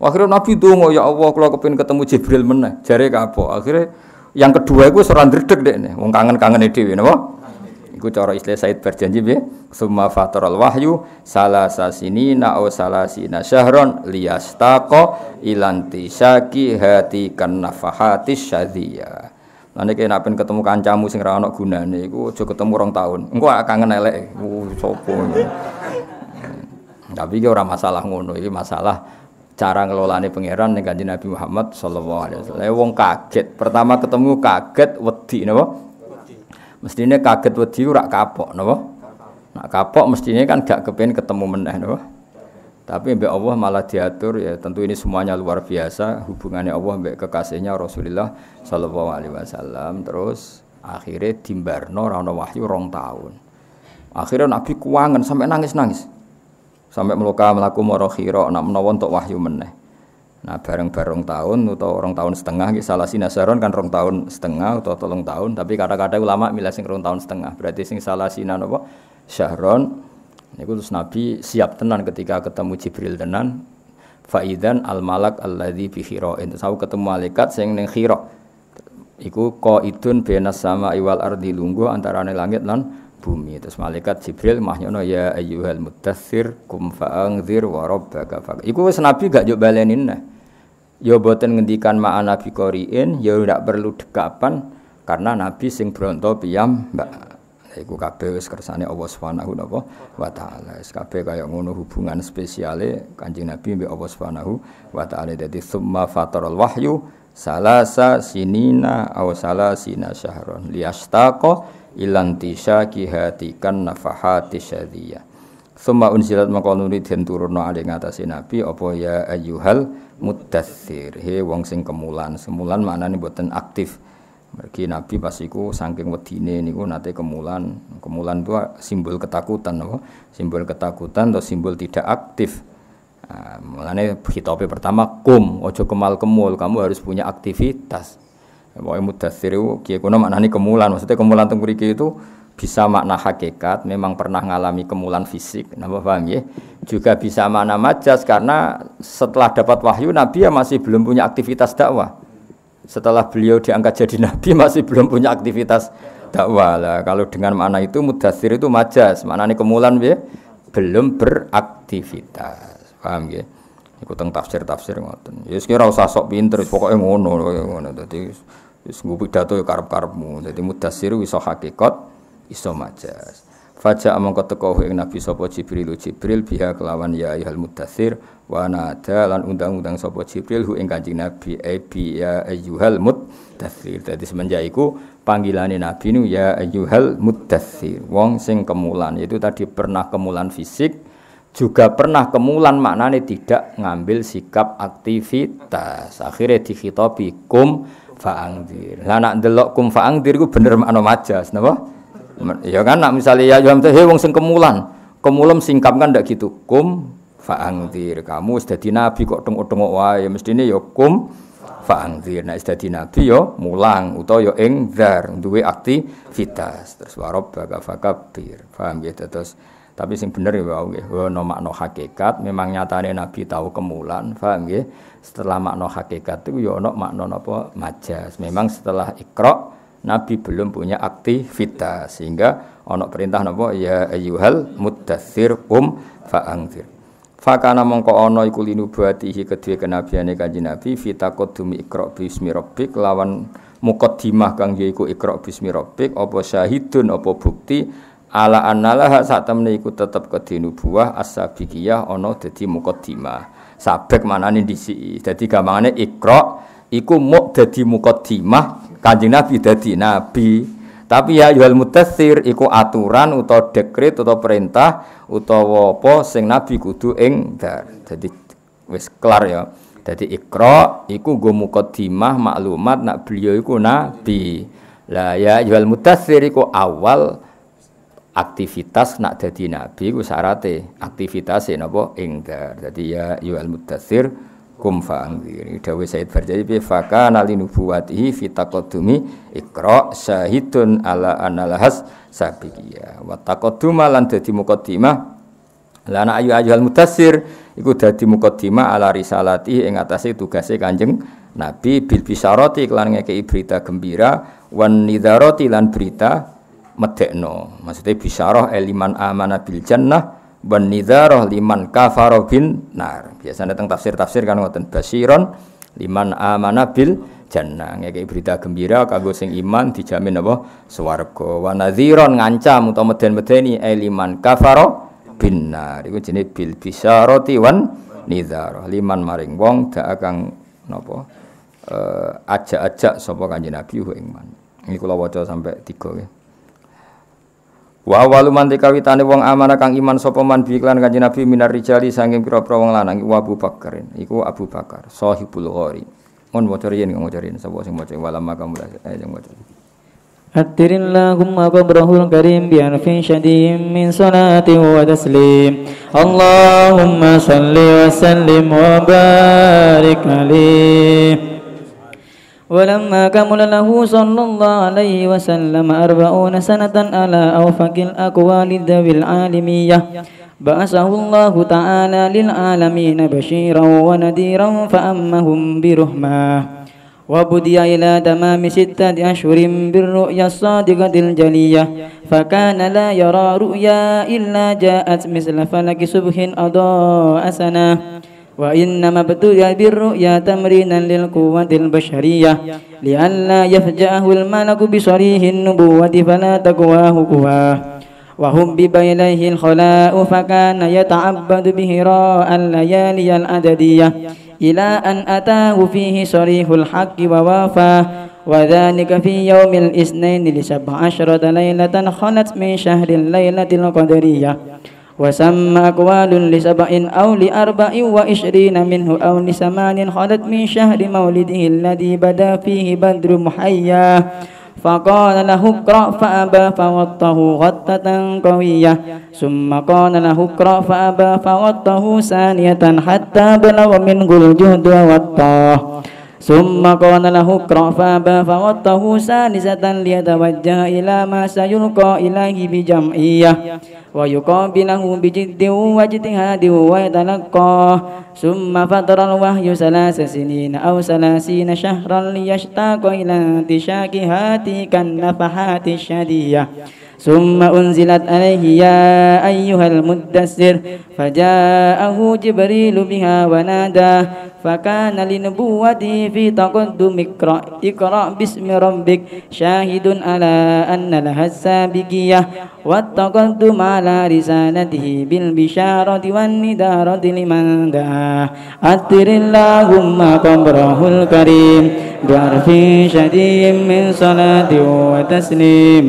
Speaker 4: Akhirnya Nabi dongo ya Allah kalau kepin ketemu Jibril meneh jare kapok. Akhirnya yang kedua itu seorang deh nih, wong kangen kangen dhewe napa? Iku cara istilah Said berjanji bi Summa Al wahyu salah salah na'o na syahron liyastaqo ilanti syaki hati kanafahati syadia. Nanti kayak napin ketemu kancamu sing rano ono gunane iku aja ketemu rong tahun. Engko kangen elek. Uh, sopo. Tapi ki orang masalah ngono, iki masalah cara nih pangeran nih Nabi Muhammad sallallahu alaihi wasallam. Wong kaget, pertama ketemu kaget wedi napa? mestinya kaget wedi ora kapok napa nak kapok mestinya kan gak kepen ketemu meneh napa tapi Mbak Allah malah diatur ya tentu ini semuanya luar biasa hubungannya Allah Mbak kekasihnya Rasulullah Shallallahu Alaihi Wasallam terus akhirnya timbarno rano wahyu rong tahun akhirnya Nabi kuangan sampai nangis nangis sampai meluka melaku morokhiro nak menawon untuk wahyu meneh Nah bareng bareng tahun atau orang tahun setengah salah nasaron kan orang tahun setengah atau tolong tahun tapi kata-kata ulama milah sing rong tahun setengah berarti sing salah sinan apa syahron niku terus Nabi siap tenan ketika ketemu Jibril tenan faidan al malak al Ladi bi Hiro. Entah aku ketemu malaikat sing neng Hiro. iku idun benas sama iwal ardi lunggu antara langit lan bumi. Terus malaikat Jibril mahnyono ya ayuhal mutasir kum faangzir warob baga Iku wis nabi gak jual balenin nah ya boten ngendikan Nabi koriin, ya ndak perlu dekapan karena nabi sing bronto piyam mbak iku kabeh wis kersane Allah Subhanahu wa taala. Wis kabeh kaya ngono hubungan spesiale Kanjeng Nabi mbek Allah Subhanahu wa taala. Dadi summa fataral wahyu salasa sinina aw salasina syahron liyastaqa ilantisha kihatikan nafahati syadiyah. Summa unsilat maka nuri den turunno ali ngatasi Nabi apa ya ayyuhal mudathir he wong sing kemulan semulan nih buatan aktif mergi nabi pas iku saking wedine niku nate kemulan kemulan itu simbol ketakutan apa simbol ketakutan atau simbol tidak aktif uh, mulane khitabe pertama kum ojo kemal kemul kamu harus punya aktivitas Pokoknya mudathir itu, kia mana nih kemulan, maksudnya kemulan tengkuriki itu bisa makna hakikat, memang pernah mengalami kemulan fisik, napa paham ya? Juga bisa makna majas karena setelah dapat wahyu Nabi ya masih belum punya aktivitas dakwah. Setelah beliau diangkat jadi Nabi masih belum punya aktivitas dakwah lah. Kalau dengan makna itu mudasir itu majas, makna ini kemulan ya belum beraktivitas. Paham ya? Iku teng tafsir-tafsir ngoten. Ya yes, usah sok pinter, pokoknya ngono ngono. Dadi wis nggo pidato ya karep-karepmu. Dadi mudasir iso hakikat iso majas Faja amangka teko ing Nabi sapa Jibril Jibril biha kelawan ya ayyuhal mudatsir wa nada lan undang-undang sapa Jibril hu ing Kanjeng Nabi e bi ya ayyuhal mudatsir. Dadi semenjak iku panggilane Nabi nu ya ayyuhal mudatsir. Wong sing kemulan yaitu tadi pernah kemulan fisik juga pernah kemulan maknane tidak ngambil sikap aktivitas. Akhirnya dikhitobi kum fa'angdir. lanak delok kum fa'angdir ku bener makna majas, napa? Ya kan nak misalnya ya Yoham ya, teh wong sing kemulan, kemulam singkam kan tidak gitu. Kum fa'angdir. Kamu wis dadi nabi kok tengok-tengok wae ya, mestine yo ya, kum fa'angdir. Nek nah, dadi nabi yo mulang utawa ya engdar dua aktivitas. Terus warab baka fakabir. faang gitu terus tapi sing bener ya wong nggih wa no makna hakikat memang nyatane nabi tahu kemulan faang gitu setelah makno hakikat itu ya no makna napa majas memang setelah ikrok Nabi belum punya aktivitas sehingga onok perintah nopo ya ayyuhal muddatsir um fa'angzir. Fakana mongko ono iku linubatihi kedua kenabiane Kanjeng Nabi fitaqaddumi Iqra bismi rabbik lawan mukaddimah kang yaiku Iqra bismi rabbik apa syahidun apa bukti ala annalah sak temne iku tetap kedine buah as-sabiqiyah ana dadi mukaddimah. Sabek mana manane dhisiki. Dadi gampangane Iqra iku muk dadi mukaddimah Kanjeng Nabi dadi nabi. Tapi ya yuhal mutasir iku aturan atau dekret atau perintah atau apa sing nabi kudu ing dar. Jadi wis kelar ya. Jadi ikro iku go mukadimah maklumat nak beliau iku nabi. Lah ya yuhal mutasir iku awal aktivitas nak jadi nabi ku syarate aktivitas napa ingdar. Jadi ya yuhal mutasir kum fa'angzir Dawe Said Barjai Faka nali nubuwatihi fitakodumi ikro syahidun ala analahas sabiqiyah Wa takoduma lan dadi mukaddimah Lana ayu ayuhal mutasir Iku dadi ala risalati ing atase tugase kanjeng Nabi bil bisaroti kelan ngekei berita gembira Wan roti lan berita medekno Maksudnya bisaroh eliman amana bil jannah wan nidzaroh liman kafaroh bin nar. Biasanya tentang tafsir-tafsir kan ngoten basiron liman amana bil jannah. Ngeke berita gembira kanggo sing iman dijamin apa swarga. Wa ngancam utawa meden-medeni e liman kafara bin nar. Iku jenis bil bisyarati wan nidzaroh liman maring wong dak kang napa uh, ajak-ajak sapa kanjeng Nabi ing Ini kula waca sampai 3 ya Wa awalu man tikawitane wong amanah kang iman sapa man bi iklan kanjeng Nabi minar rijali saking pira-pira wong lanang iku Abu Bakar. Iku Abu Bakar, sahibul ghori. Mun maca riyen kang maca riyen sapa sing maca walama kang mulai eh sing maca.
Speaker 5: Attirillahumma qabrahul karim bi anfin syadiyim min salati wa taslim. Allahumma salli wa sallim wa barik alaihi. ولما كمل له صلى الله عليه وسلم أربعون سنة على أوفق الأقوال ذوي العالمية بعثه الله تعالى للعالمين بشيرا ونذيرا فأمهم برحمة وبدي إلى تمام ستة أشهر بالرؤيا الصادقة الجلية فكان لا يرى رؤيا إلا جاءت مثل فلك صبح أضاء سنة وإنما ابتلي بالرؤيا تمرينا للقوة البشرية لئلا يفجأه الملك بصريح النبوة فلا تقواه قواه وهبب إليه الخلاء فكان يتعبد بهراء الليالي الأددية إلى أن أتاه فيه صريح الحق ووافاه وذلك في يوم الاثنين لسبع عشرة ليلة خلت من شهر الليلة القدرية وسمى أقوال لسبع أو لأربع وعشرين منه أو لثمان خلت من شهر مولده الذي بدا فيه بدر محيا فقال له اقرأ فأبى فوطه غطة قوية ثم قال له اقرأ فأبى فوطه ثانية حتى بلغ منه الجهد ووطاه summa qala lahu qrafa ba fawattahu sanisatan liyatawajja ila ma sayulqa ilahi bi jam'iyyah wa yuqabilahu bi jiddin wa ijtihadin wa yatalaqqa summa fatara al wahyu salasa sinin aw salasina shahran liyashtaqa ila tishaki hati kan nafahati shadiyah ثم أنزلت عليه يا أيها المدثر فجاءه جبريل بها ونادى فكان لنبوته في تقدم اقرأ, اقرأ باسم ربك شاهد على أن لها السابقية والتقدم على رسالته بالبشارة والندارة لمن دعاه أتر اللهم قبره الكريم بحرف شديد من صلاة وتسليم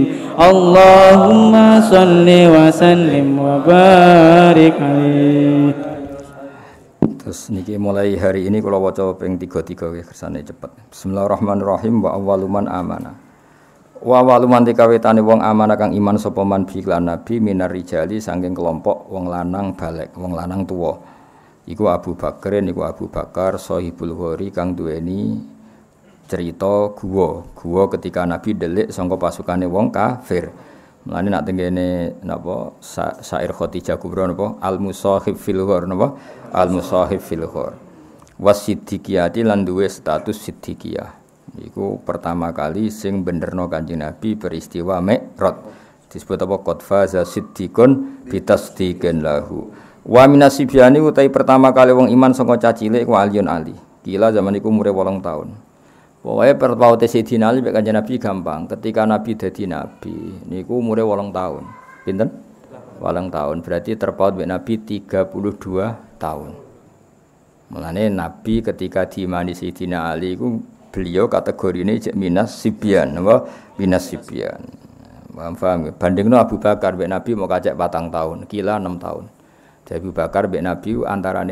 Speaker 5: اللهم صل وسلم وبارك عليه
Speaker 4: Terus niki mulai hari ini kalau waca ping tiga ya kersane cepet. Bismillahirrahmanirrahim wa awwaluman amana. Wa awwaluman dikawitane wong amana kang iman sapa man bi nabi minar rijali saking kelompok wong lanang balek, wong lanang tuwa. Iku Abu Bakar, niku Abu Bakar sahibul Hori, kang duweni cerita gua gua ketika nabi delik songko pasukannya wong kafir melani nak tenggene napa sa, syair khoti Kubra napa al musahib fil ghor napa al musahib fil ghor was siddiqiyati lan duwe status siddiqiyah iku pertama kali sing benerno Kanjeng Nabi peristiwa Mi'raj disebut apa qad faza siddiqun bitasdiqin lahu wa minasibyani utai pertama kali wong iman songko cacilik ku alion ali gila zaman iku umure tahun Pokoknya si Dina Ali kanjeng Nabi gampang. Ketika Nabi jadi nabi, niku umurnya walang tahun. Pinten? Walang tahun. Berarti terpaut dengan Nabi 32 tahun. Mulanya Nabi ketika si Dina Ali itu beliau ini jadi minas sibian, apa? Minas sibian. Paham, paham. Ya? Bandingno Abu Bakar dengan Nabi mau kajak batang tahun, kila 6 tahun. Jadi Abu Bakar dengan Nabi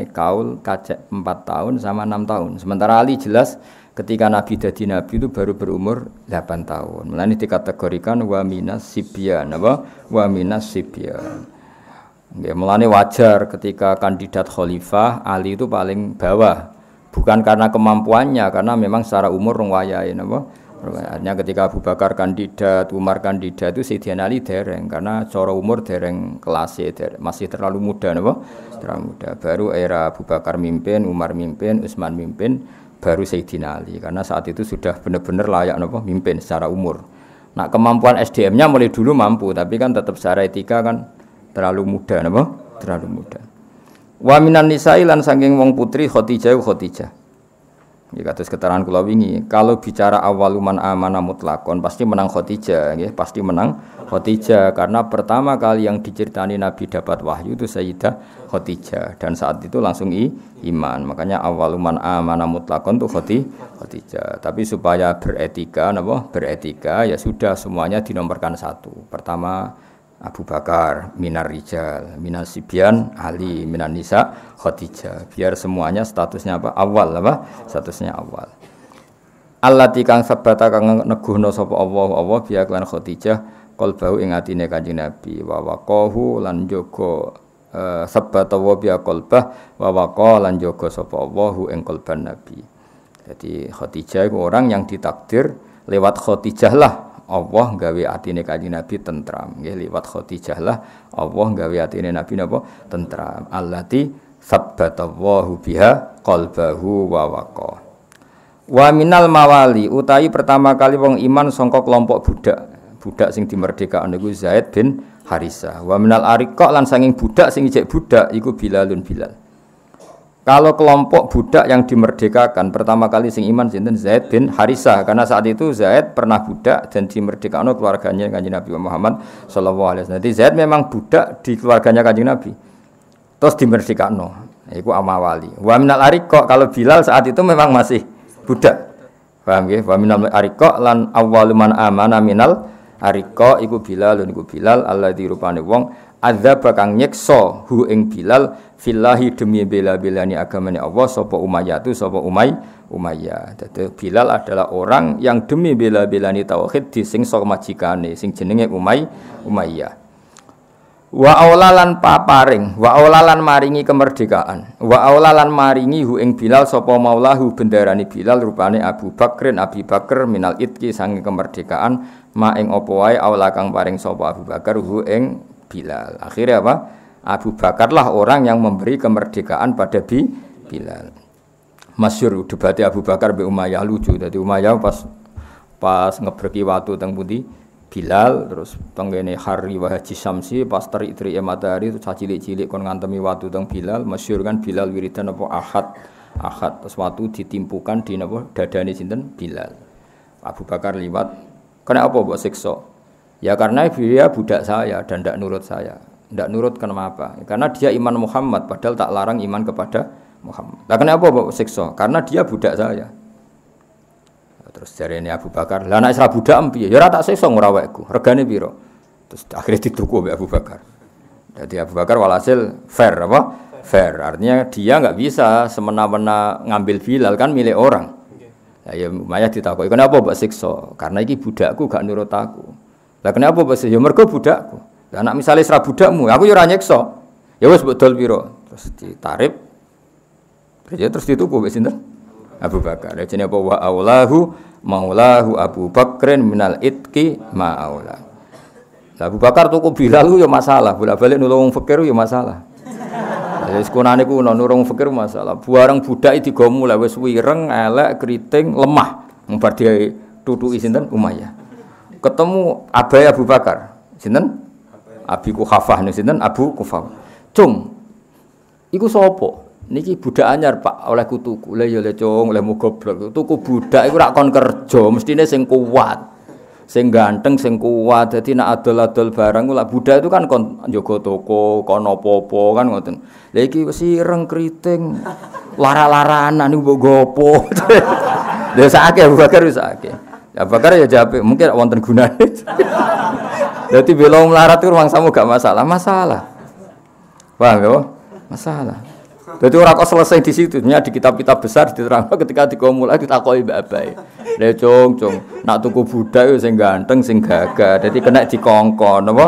Speaker 4: nih kaul kacek 4 tahun sama 6 tahun. Sementara Ali jelas ketika Nabi jadi Nabi itu baru berumur 8 tahun. melaini dikategorikan wamina sibian, apa? Wamina sibian. Ya, mulanya wajar ketika kandidat khalifah Ali itu paling bawah. Bukan karena kemampuannya, karena memang secara umur rong apa? Artinya ketika Abu Bakar kandidat, Umar kandidat itu Sayyidina Ali dereng karena cara umur dereng kelas e, masih terlalu muda napa? Terlalu muda. Baru era Abu Bakar mimpin, Umar mimpin, Utsman mimpin, baru Sayyidina Ali karena saat itu sudah benar-benar layak nopo mimpin secara umur. Nah kemampuan SDM-nya mulai dulu mampu tapi kan tetap secara etika kan terlalu muda nopo terlalu muda. Waminan nisailan nisa'i saking wong putri Khadijah khotijah. Ya kados keterangan kula wingi, kalau bicara awaluman amanah mutlakon pasti menang Khadijah, ya, pasti menang Khadijah karena pertama kali yang diceritani Nabi dapat wahyu itu Sayyidah Khadijah dan saat itu langsung i, iman. Makanya awaluman amanah mutlakon itu Khadijah. Tapi supaya beretika napa? Beretika ya sudah semuanya dinomorkan satu. Pertama Abu Bakar, Minar Rijal, Minar Sibian, Ali, Minar Nisa, Khadijah. Biar semuanya statusnya apa? Awal apa? Statusnya awal. Allah tikang sabata kang neguhno so'pa Allah Allah biar kelan Khadijah qalbau ing atine Kanjeng Nabi wawakohu lan jogo uh, eh, sabata wa kol bah wa lan jaga sapa Allahu ing kolban Nabi. Jadi Khadijah itu orang yang ditakdir lewat Khadijah lah Allah nggawe atine kanjeng Nabi tentram nggih liwat Khadijah lah Allah nggawe atine Nabi napa tentram allati sabbatallahu biha qalbahu wa waqa wa minal mawali utahi pertama kali wong iman sangka kelompok budak budak sing dimerdekakan niku Zaid bin Harisa wa minal ariqa lan sanging budak sing ijek budak iku Bilalun Bilal kalau kelompok budak yang dimerdekakan pertama kali sing iman sinten Zaid bin Harisah karena saat itu Zaid pernah budak dan dimerdekakan keluarganya kanjeng Nabi Muhammad sallallahu alaihi wasallam. Jadi Zaid memang budak di keluarganya kanjeng Nabi. Terus dimerdekakan. Iku amawali. Wa minal arikok kalau Bilal saat itu memang masih budak. Paham nggih? Wa minal arikok lan awwalu man amana minal Arika iku Bilal iku Bilal di rupane wong azab kang nyeksa hu ing Bilal fillahi demi bela-belani agamane Allah sapa Umayyah tu sapa Umay Umayyah. Dadi Bilal adalah orang yang demi bela-belani tauhid disingsa majikane sing jenenge Umay Umayyah wa aulalan paparing wa aulalan maringi kemerdekaan wa aulalan maringi hu ing Bilal sapa maulahu benderani Bilal rupane Abu Bakrin Abi Bakar minal itki sangi kemerdekaan ma ing apa wae aula kang paring sapa Abu Bakar hu ing Bilal akhirnya apa Abu Bakar lah orang yang memberi kemerdekaan pada Bi Bilal masyur debati Abu Bakar be Umayyah lucu jadi Umayyah pas pas ngebreki watu teng pundi Bilal terus tenggene Hari wa Haji Samsi pas teri terike matahari terus cilik-cilik kon ngantemi watu teng Bilal masyhur kan Bilal wiridan apa Ahad Ahad terus watu ditimpukan di napa dadane sinten Bilal Abu Bakar liwat Karena apa mbok siksa ya karena dia budak saya dan ndak nurut saya ndak nurut karena apa? karena dia iman Muhammad padahal tak larang iman kepada Muhammad lah kenapa bapak siksa karena dia budak saya Terus ini Abu Bakar, "Lah anak Isra budak piye? Ya ora tak siksa ngrawekku. Regane biro, Terus akhirnya dituku oleh Abu Bakar. Jadi Abu Bakar walhasil fair apa? Fair. Artinya dia nggak bisa semena-mena ngambil Bilal kan milik orang. Ya, ya Maya ditakuti kenapa mbak Sikso Karena ini budakku gak nurut aku. Lah kenapa mbak Sikso Ya mergo budakku. Lah anak misalnya serah budakmu, aku yura ya nyiksa. Ya wes betul biro, Terus ditarip, ya, Terus dituku mbak Abu Bakar. Jadi apa wa aulahu maulahu Abu Bakrin minal itki ma'aulah. Abu Bakar tuku Bilal ku ya masalah, bolak-balik nulung fakir ya masalah. Ya wis kunane ku nurung fakir masalah. Buarang budak digomu lah wes wireng, elek, keriting, lemah. Mbar dia tutuki sinten Umayyah. Ketemu Abai Abu Bakar. Sinten? Abi Kuhafah nih sinten Abu Kufah. Cung. Iku sopo. Niki budak anyar Pak oleh kutuku. oleh ya le oleh mu goblok. Tuku budak itu rakon kon kerja, mestine sing kuat. Sing ganteng, sing kuat. Jadi nak adol-adol barang ulah budak itu kan kon njogo toko, kon opo kan ngoten. Lagi iki reng keriting. Lara-laranan iku gopo. Lah sakake Abu Bakar wis sakake. Bakar ya jawab, mungkin wonten gunane. Jadi bela melarat itu ruang samu gak masalah, masalah. Paham ya? Masalah. Jadi orang kok selesai di situ, nya di kitab-kitab besar diterangkan ketika dikomulai ditakoi mbak abai. Le cung cung, nak tuku budak yo sing ganteng sing gagah, jadi kena dikongkon apa?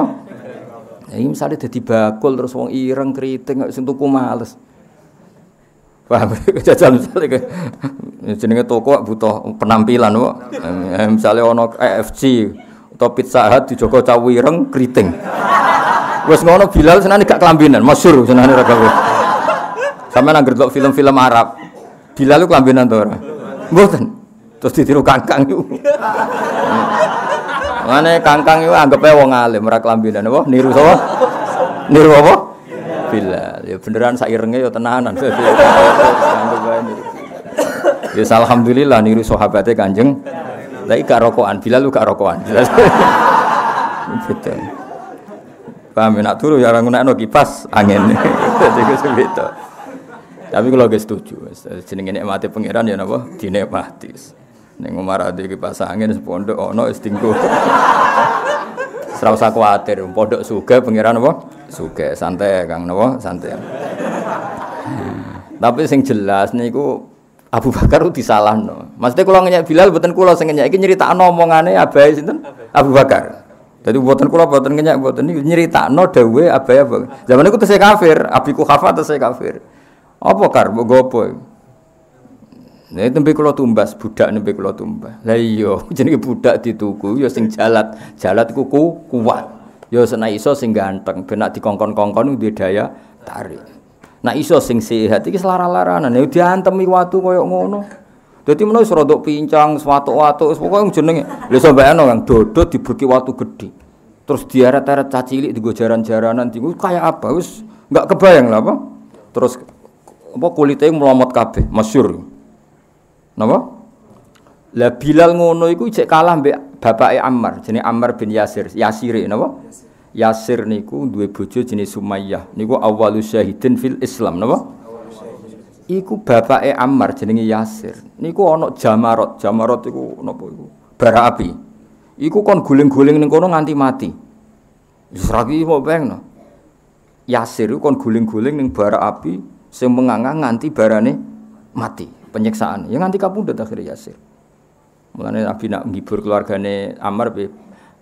Speaker 4: Ya ini misalnya jadi bakul terus wong ireng keriting sing tuku males. Paham? Jajal misalnya jadi ya jenenge toko butuh penampilan Ya, Misalnya ono AFC atau pizza hut Joko cawireng keriting. Wes ngono Bilal senani gak kelambinan, masyhur senani ragawe. Sama nang gerdok film-film Arab. Bilalu kelambinan tuh, orang buatan Terus ditiru kangkang itu. Hmm. mana kangkang itu anggapnya wong alim ora kelambenan wah Niru semua Niru apa? Bilal. Ya beneran sairenge ya tenanan. Ya alhamdulillah niru sahabatnya Kanjeng. Tapi gak rokokan, Bilal lu gak rokokan. Gitu. Paham ya, nak turu ya orang gunakno kipas angin. Jadi itu. Tapi kalau gak setuju, jenenge nikmati Pengiran ya napa? Dinikmati. Ning omah ade kipas angin sepondok oh wis istingku, serasa usah pondok suge, pangeran apa? Sugih, santai Kang napa? Santai. Hmm. Tapi sing jelas niku Abu Bakar itu no. Maksudnya kalau ngenyak Bilal buatan kulo sing Ini iki no omongane Abai sinten? Abu Bakar. Jadi buatan kulo, buatan ngenyak buatan ini no no, apa Abai bang. Zaman tuh saya kafir, abiku tuh saya kafir. Apa kar mbok gopo? Nah, tempe kula tumbas, budak nembe kula tumbas. Lah iya, jenenge budak dituku ya sing jalat, jalat kuku kuat. Ya senak iso sing ganteng, ben nak dikongkon-kongkon duwe daya tarik. Nak iso sing sehat iki selara-laranan, ya diantemi watu koyo ngono. Dadi menawa wis rada pincang, swatuk-watuk, pokoke jenenge. Lha sampeyan orang dodot dibeki watu gedhe. Terus diaret-aret cacilik di jaran-jaranan diku kaya apa wis enggak kebayang lah apa. Terus apa kulite melomot kabeh, masyhur. Napa? Lah Bilal ngono itu cek kalah mbek bapake Ammar, jenenge Ammar bin Yasir, Yasiri napa? Yasir niku dua bojo jenis Sumayyah. Niku awalus syahidin fil Islam napa? Iku bapake Ammar jenenge Yasir. Niku onok Jamarot. Jamarot iku nopo, iku? Bara api. Iku kon guling-guling ning kono nganti mati. Wis ra bang mau Yasir itu kon guling-guling neng bara api sing menganga nganti barane mati penyiksaan ya nganti kapundhut akhir Yasir mulane Nabi nak menghibur keluargane amar be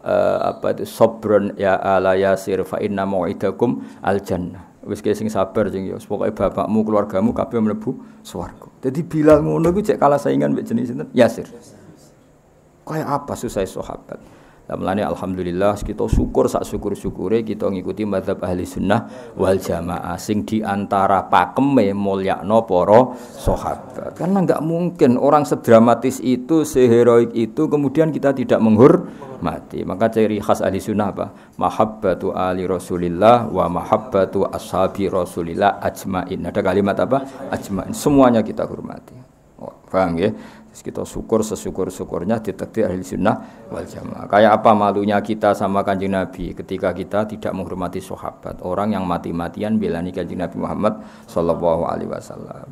Speaker 4: uh, apa itu sobron ya ala Yasir fa inna mau'idakum al jannah wis kaya sing sabar sing ya pokoke bapakmu keluargamu kabeh mlebu swarga jadi bilang ngono iku cek kalah saingan mek jenis sinten Yasir kaya apa susah sahabat Mulane alhamdulillah kita syukur sak syukur-syukure kita ngikuti mazhab ahli sunnah wal jamaah sing diantara pakeme mulyakno para sahabat. Karena nggak mungkin orang sedramatis itu, seheroik itu kemudian kita tidak menghormati. Maka ciri khas ahli sunnah apa? Mahabbatu ali Rasulillah wa mahabbatu ashabi Rasulillah ajmain. Ada kalimat apa? Ajmain. Semuanya kita hormati. Oh, paham ya? Terus kita syukur sesyukur-syukurnya ditekti ahli sunnah wal jamaah. Kayak apa malunya kita sama kanjeng Nabi ketika kita tidak menghormati sahabat, orang yang mati-matian belani kanjeng Nabi Muhammad Shallallahu alaihi wasallam.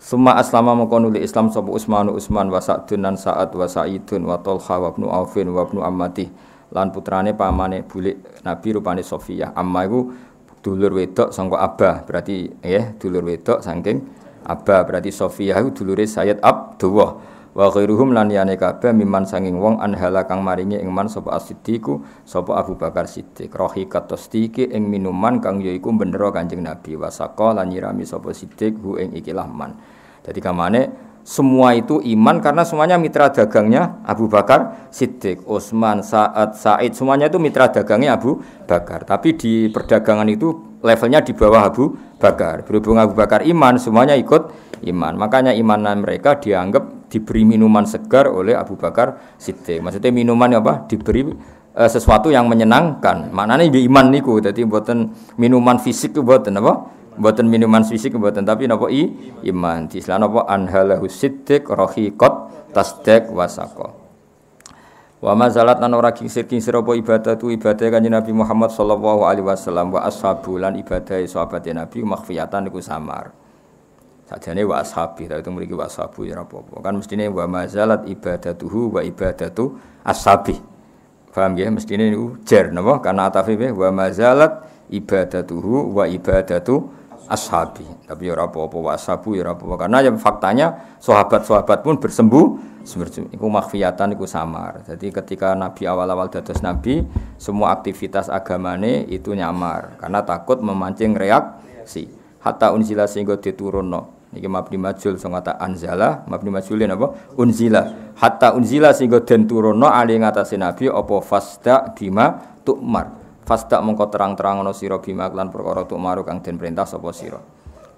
Speaker 4: Suma aslama mukonuli Islam sabu Usmanu Usman wa Sa'dun saat Sa'ad wa Sa'idun wa Talha wa Ibnu Aufin wa Ibnu Ammati lan putrane pamane bulik Nabi rupane Sofiyah. Amma iku dulur wedok sangko Abah, berarti ya dulur wedok saking Abba berarti Sofia itu dulure Sayyid Abdullah wa khairuhum lan aneka kabeh miman sanging wong anhala kang maringi ing man sapa asidiku sapa Abu Bakar Siddiq rohi katostiki ing minuman kang yaiku bendera Kanjeng Nabi wasakol lan nyirami sapa Siddiq hu ing ikilah man dadi kamane semua itu iman karena semuanya mitra dagangnya Abu Bakar, Siddiq, Utsman, Sa'ad, Sa'id semuanya itu mitra dagangnya Abu Bakar. Tapi di perdagangan itu levelnya di bawah Abu Bakar. Berhubung Abu Bakar iman, semuanya ikut iman. Makanya imanan mereka dianggap diberi minuman segar oleh Abu Bakar Siddiq. Maksudnya minuman apa? Diberi e, sesuatu yang menyenangkan. Maknanya iman niku, jadi buatan minuman fisik itu buatan apa? buatan minuman fisik buatan tapi nopo i iman di Islam nopo anhalahu sidik kot tasdek wasako Wa mazalat nan lan ora kingsir kingsir apa ibadah tu ibadah kanjeng Nabi Muhammad sallallahu alaihi wasallam wa ashabu lan ibadah sahabat Nabi makhfiyatan iku samar. Sajane wa ashabi ta itu mriki wa ashabu ya apa-apa. Kan mestine wa mazalat zalat ibadatuhu wa ibadatu ashabi. Paham ya mestine ini ujar napa karena atafi wa mazalat zalat ibadatuhu wa ibadatu ashabi. Tapi ya apa-apa wa ashabu ya apa Karena ya faktanya sahabat-sahabat pun bersembuh sembuh Iku makfiatan iku samar. Jadi ketika Nabi awal-awal dados Nabi, semua aktivitas agamane itu nyamar karena takut memancing reaksi. Hatta unzila sehingga diturunno. Niki mabni majul sing kata anzala, mabni majulin apa? Unzila. Hatta unzila sehingga den turunno ali ngatasi Nabi apa fasda bima tukmar fasda mongko terang terangan sira bima lan perkara maruk kang den perintah sapa sira.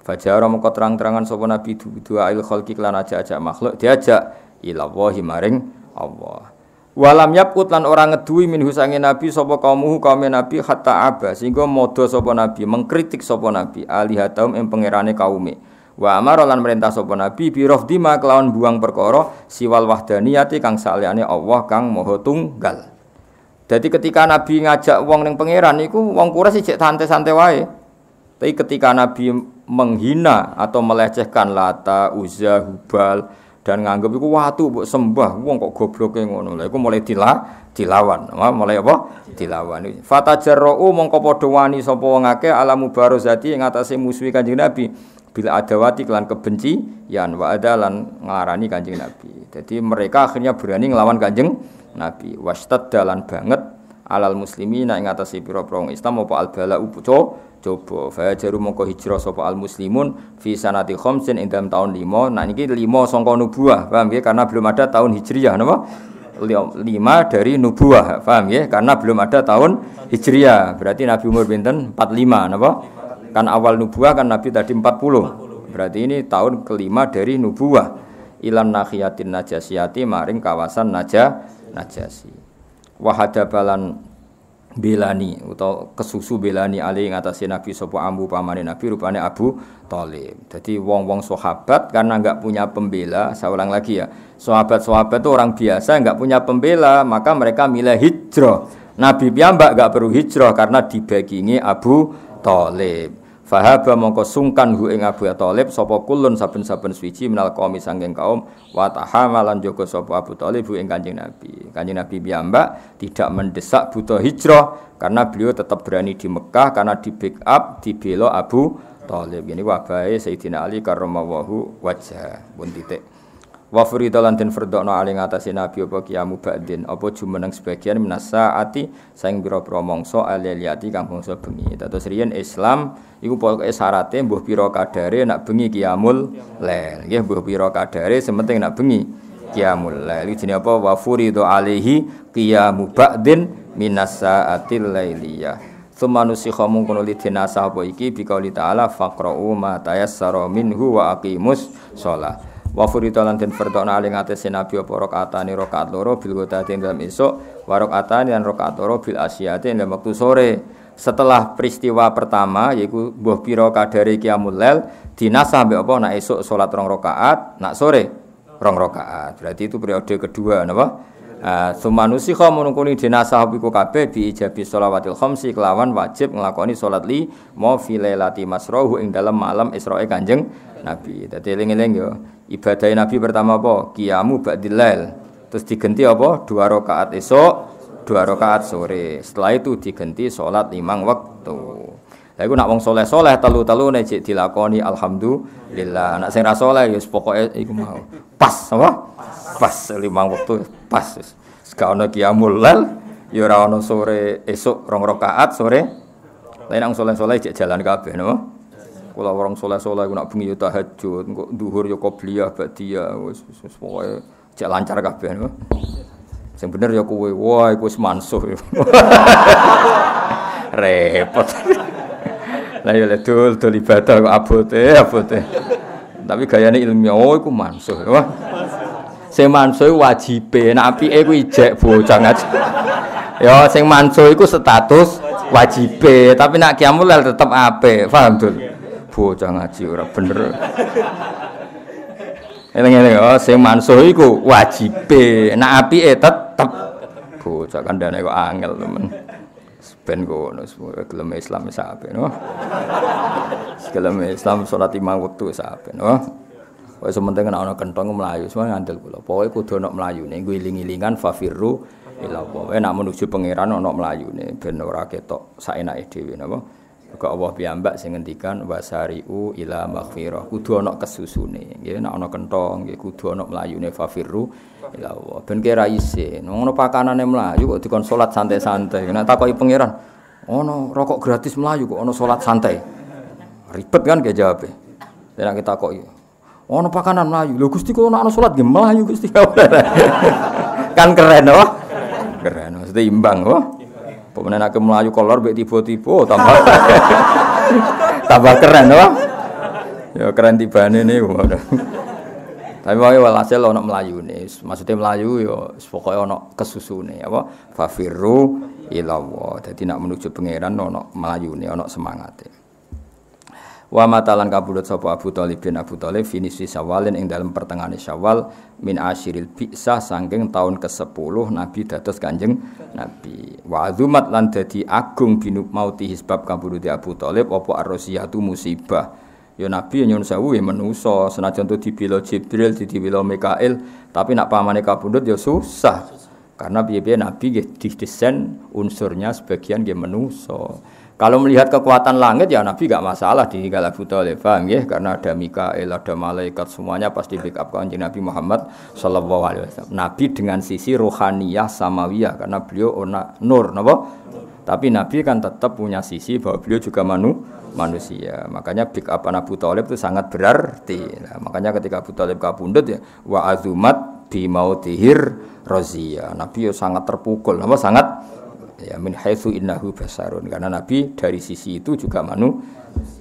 Speaker 4: fajar mongko terang-terangan sapa nabi dua il khalqi lan aja aja makhluk diajak ila wahi maring Allah. Walam yakut lan orang ngedui min sange nabi sapa kaumuhu kaum nabi hatta aba sehingga modho sapa nabi mengkritik sapa nabi alihatum ing pangerane kaume. Wa amar lan merintah sapa nabi bi rafdi kelawan buang perkara siwal wahdaniyati kang saliyane Allah kang maha tunggal. Jadi ketika Nabi ngajak wong ning pangeran niku wong Quraisy cek santai-santai wae. Tapi ketika Nabi menghina atau melecehkan Lata, Uzza, Hubal dan nganggep iku watu mbok sembah wong kok gobloke ngono. lah. iku mulai dila dilawan. Mulai apa? Dilawan. Fatajarra'u mongko padha wani sapa wong akeh alamu mubarozati ing atase musuhi Kanjeng Nabi. Bila ada wati kelan kebenci yan wa lan ngarani kanjeng nabi jadi mereka akhirnya berani ngelawan kanjeng nabi Washtad dalan banget alal muslimi na ing atase pira Islam apa al bala upuco coba fa jaru mongko hijrah sapa al muslimun fi sanati khamsin ing dalam tahun 5 nah niki 5 sangka nubuah paham nggih karena belum ada tahun hijriah napa 5 dari nubuah paham nggih karena belum ada tahun hijriah berarti nabi umur pinten 45 napa Kan awal nubuah kan Nabi tadi 40. 40 Berarti ini tahun kelima dari nubuah. Ilan nakhiyatin najasyati maring kawasan naja najasi. Wahadabalan belani atau kesusu belani ali ngatasi nabi sopo ambu pamane nabi rupane Abu tolim. Jadi wong-wong sahabat karena nggak punya pembela, saya ulang lagi ya. Sahabat-sahabat itu orang biasa nggak punya pembela, maka mereka milih hijrah. Nabi piyambak nggak perlu hijrah karena dibagingi Abu tolim. Fahaba mongko sungkan hu ing Abu Thalib sapa kulun saben-saben suci menal qaumi sanging kaum wa tahamalan joko sapa Abu Thalib hu ing Kanjeng Nabi. Kanjeng Nabi piyambak tidak mendesak buta hijrah karena beliau tetap berani di Mekah karena di pick up di belo Abu Thalib. Ini wabahe Sayyidina Ali karramallahu wajah. bun titik. Wa furida lan den fardhono ali ngatasi nabi apa kiamu ba'din apa jumeneng sebagian minasa ati saing biro-biro mongso aliyati kang bangsa bengi. terus riyen Islam iku pokoke syaratte mbuh pira kadare nak bengi kiamul lail. Nggih mbuh pira kadare sementing nak bengi kiamul lail. Iki jenenge apa wa furida alihi kiamu ba'din minasa saatil lailiyah. Tsumma nusikha mungkono lidinasa apa iki biqauli ta'ala faqra'u ma tayassara minhu wa aqimus shalah wa furitalan den fardona aling atase nabi apa rakaatane rakaat loro bil ghadati dalam esuk wa rakaatane lan rakaat loro bil asyiyati dalam waktu sore setelah peristiwa pertama yaitu mbuh pira kadare qiyamul lail dinasah mbek apa nak esuk salat rong rakaat nak sore rong rakaat berarti itu periode kedua napa Eh, Sumanusikha menungkuni dinasah iku kabeh bi ijabi shalawatil khamsi kelawan wajib nglakoni sholat li mo fi lailati ing dalam malam Isra'i Kanjeng Nabi. Dadi eling-eling yo ibadah Nabi pertama apa? kiamu ba'dilail. Terus diganti apa? Dua rakaat esok, dua rakaat sore. Setelah itu diganti sholat limang waktu. Lah iku nak wong soleh-soleh telu-telu nek jek dilakoni alhamdulillah. Nak sing ra soleh ya pokoke iku mau. Pas apa? Pas limang wektu pas. Gak ono kiamul lel, ya ora ono sore esuk rong rakaat sore. Lah nang soleh-soleh jek jalan kabeh no Kula orang soleh-soleh iku nak bengi yo tahajud, kok dhuhur yo qobliyah badiyah wis wis pokoke lancar kabeh no Sing bener ya kowe. Wah, iku wis mansuh. Repot. Lah ya dul dul ibadah kok abote abote. Tapi gayane ilmiah oh iku mansuh. Wah. Sing mansuh wajib nek apike ku ijek bocah ngaji. Ya sing mansuh iku status wajibe, tapi nak kiamul tetep ape Paham dul? Bocah ngaji ora bener. Eling-eling oh sing mansuh iku na nek apike tetep bocah kandhane kok angel, temen. Ben ngono semua gelem Islam saben no. Gelem Islam sholat lima waktu saben no. Pokoke sementing melayu ana kentong mlayu semua ngandel kula. Pokoke kudu ana mlayune nggo iling-ilingan fafirru ila pokoknya nak menuju pangeran melayu mlayune ben ora ketok saenake dhewe napa. No? Maka Allah piyambak sing ngendikan wasari'u ila maghfirah. Kudu ana kesusune. Nggih nek ana kentong, nggih kudu ana mlayune fafirru ila Allah. Ben kira isih. Ngono pakanane mlayu kok dikon salat santai-santai. Nek takoki pangeran, Oh ono rokok gratis mlayu kok ono salat santai. Ribet kan kayak jawabnya. Dan kita kok ono pakanan melayu. Lho Gusti kok ono salat nggih mlayu Gusti. kan keren loh. Keren maksudnya imbang loh. Pemenang aku melayu kolor bek tiba-tiba tambah tambah keren apa? Ya keren tibane nih. Tapi wae walhasil ono melayu nih. Maksudnya melayu yo, ya, pokoknya ono nih apa? Fafiru ilawo. Jadi nak menuju pangeran ono melayu nih ono semangatnya. E. Wa matalan kabulut sapa Abu Thalib bin Abu Thalib finisi Syawalin ing dalam pertengahan Syawal min asyril bi'sah sangking tahun ke-10 Nabi dados Kanjeng Nabi. Wa azumat lan dadi agung binub mauti hisbab kabulut Abu Thalib apa arrosiyatu musibah. Ya Nabi ya nyun sewu ya menusa senajan tu dibilo Jibril dibilo Mikail tapi nak pamane kabundut ya susah. Karena biaya Nabi nggih didesain unsurnya sebagian nggih menusa. Kalau melihat kekuatan langit ya Nabi gak masalah di Abu Thalib, ya? Karena ada Mikael, ada malaikat semuanya pasti backup ya. ke Nabi Muhammad sallallahu alaihi wasallam. Nabi dengan sisi rohaniyah samawiyah karena beliau ona nur, Nabo Tapi Nabi kan tetap punya sisi bahwa beliau juga manu, manusia. Makanya big up Abu Thalib itu sangat berarti. Nah, makanya ketika Abu Thalib kabundut ya wa azumat bi mautihir rozia. Nabi ya sangat terpukul, Nabo sangat ya min haitsu innahu basarun karena nabi dari sisi itu juga manu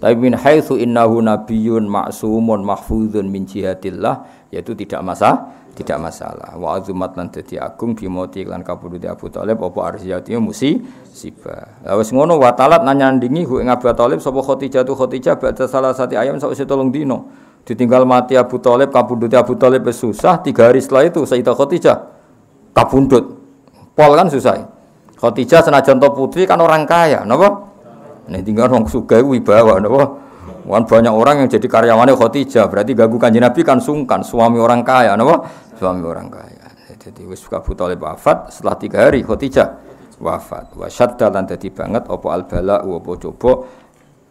Speaker 4: tapi min haitsu innahu nabiyyun ma'sumun mahfuzun min jihatillah yaitu tidak masalah tidak masalah wa azumat lan dadi agung mati lan kabudute Abu Thalib apa arsiyati musi siba la wis ngono wa talat nanyandingi hu ing Abu Thalib sapa Khadijah tu Khadijah ba'da salah sati ayam usih tolong dino ditinggal mati Abu Thalib kabudute Abu Thalib susah tiga hari setelah itu Sayyidah Khadijah kabundut pol kan susah Khadijah senajan to putri kan orang kaya, napa? Nih tinggal orang suka wibawa, napa? Wan banyak orang yang jadi karyawannya Khadijah, berarti gagu kanji Nabi kan sungkan, suami orang kaya, napa? Suami orang kaya. Jadi wis Abu oleh wafat setelah tiga hari Khadijah wafat. Wa syadda lan banget apa al bala apa coba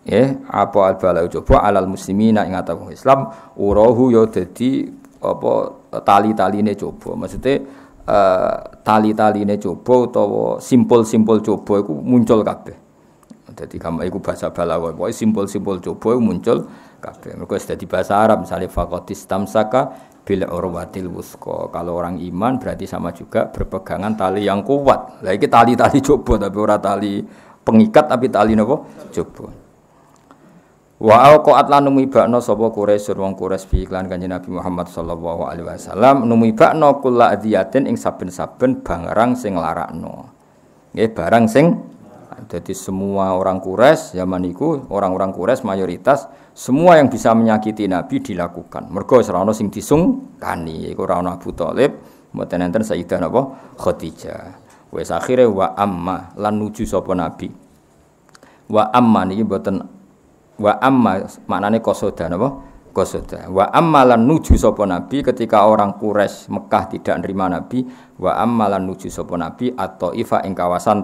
Speaker 4: ya apa al bala coba alal muslimina ing atap Islam urahu yo ya jadi apa tali tali ini coba. Maksudnya tali eh, tali ini coba atau simpul-simpul coba itu muncul kabeh. Jadi kamu itu bahasa Balawa, boy simpul-simpul coba itu muncul kabeh. Mereka sudah di bahasa Arab, misalnya faqatis tamsaka bila urwatil busko. Kalau orang iman berarti sama juga berpegangan tali yang kuat. Lagi tali-tali coba tapi ora tali pengikat tapi tali napa? Coba. Wa alqaat lan numibakno sapa Quraisy wong Quraisy bi iklan Kanjeng Nabi Muhammad sallallahu alaihi wasallam numi bakno kula adiyatin ing saben-saben barang sing larakno. Nggih barang sing jadi semua orang kures zaman itu orang-orang kures mayoritas semua yang bisa menyakiti Nabi dilakukan. Mergo serono sing kani, iku ora ana Abu Thalib, mboten enten Sayyidah napa Khadijah. Wes akhire wa amma lan nuju sapa Nabi. Wa amma niki mboten wa amma maknane kosoda napa kosoda wa ammalan nuju sapa nabi ketika orang Quraisy Mekah tidak nerima nabi wa ammalan nuju sapa nabi atau ifa ing kawasan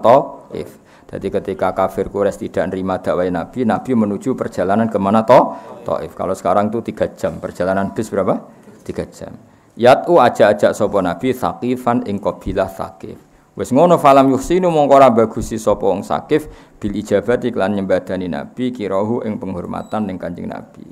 Speaker 4: if. jadi ketika kafir Quraisy tidak nerima dakwah Nabi, Nabi menuju perjalanan kemana to Taif. Kalau sekarang tuh tiga jam perjalanan bis berapa? Tiga jam. Yatu ajak-ajak sopo Nabi sakifan ing kabilah sakif. Wis ngono falam yuhsinu mongko ora bagusi sapa wong sakif bil ijabati iklan nyembadani nabi kirahu ing penghormatan ning Kanjeng Nabi.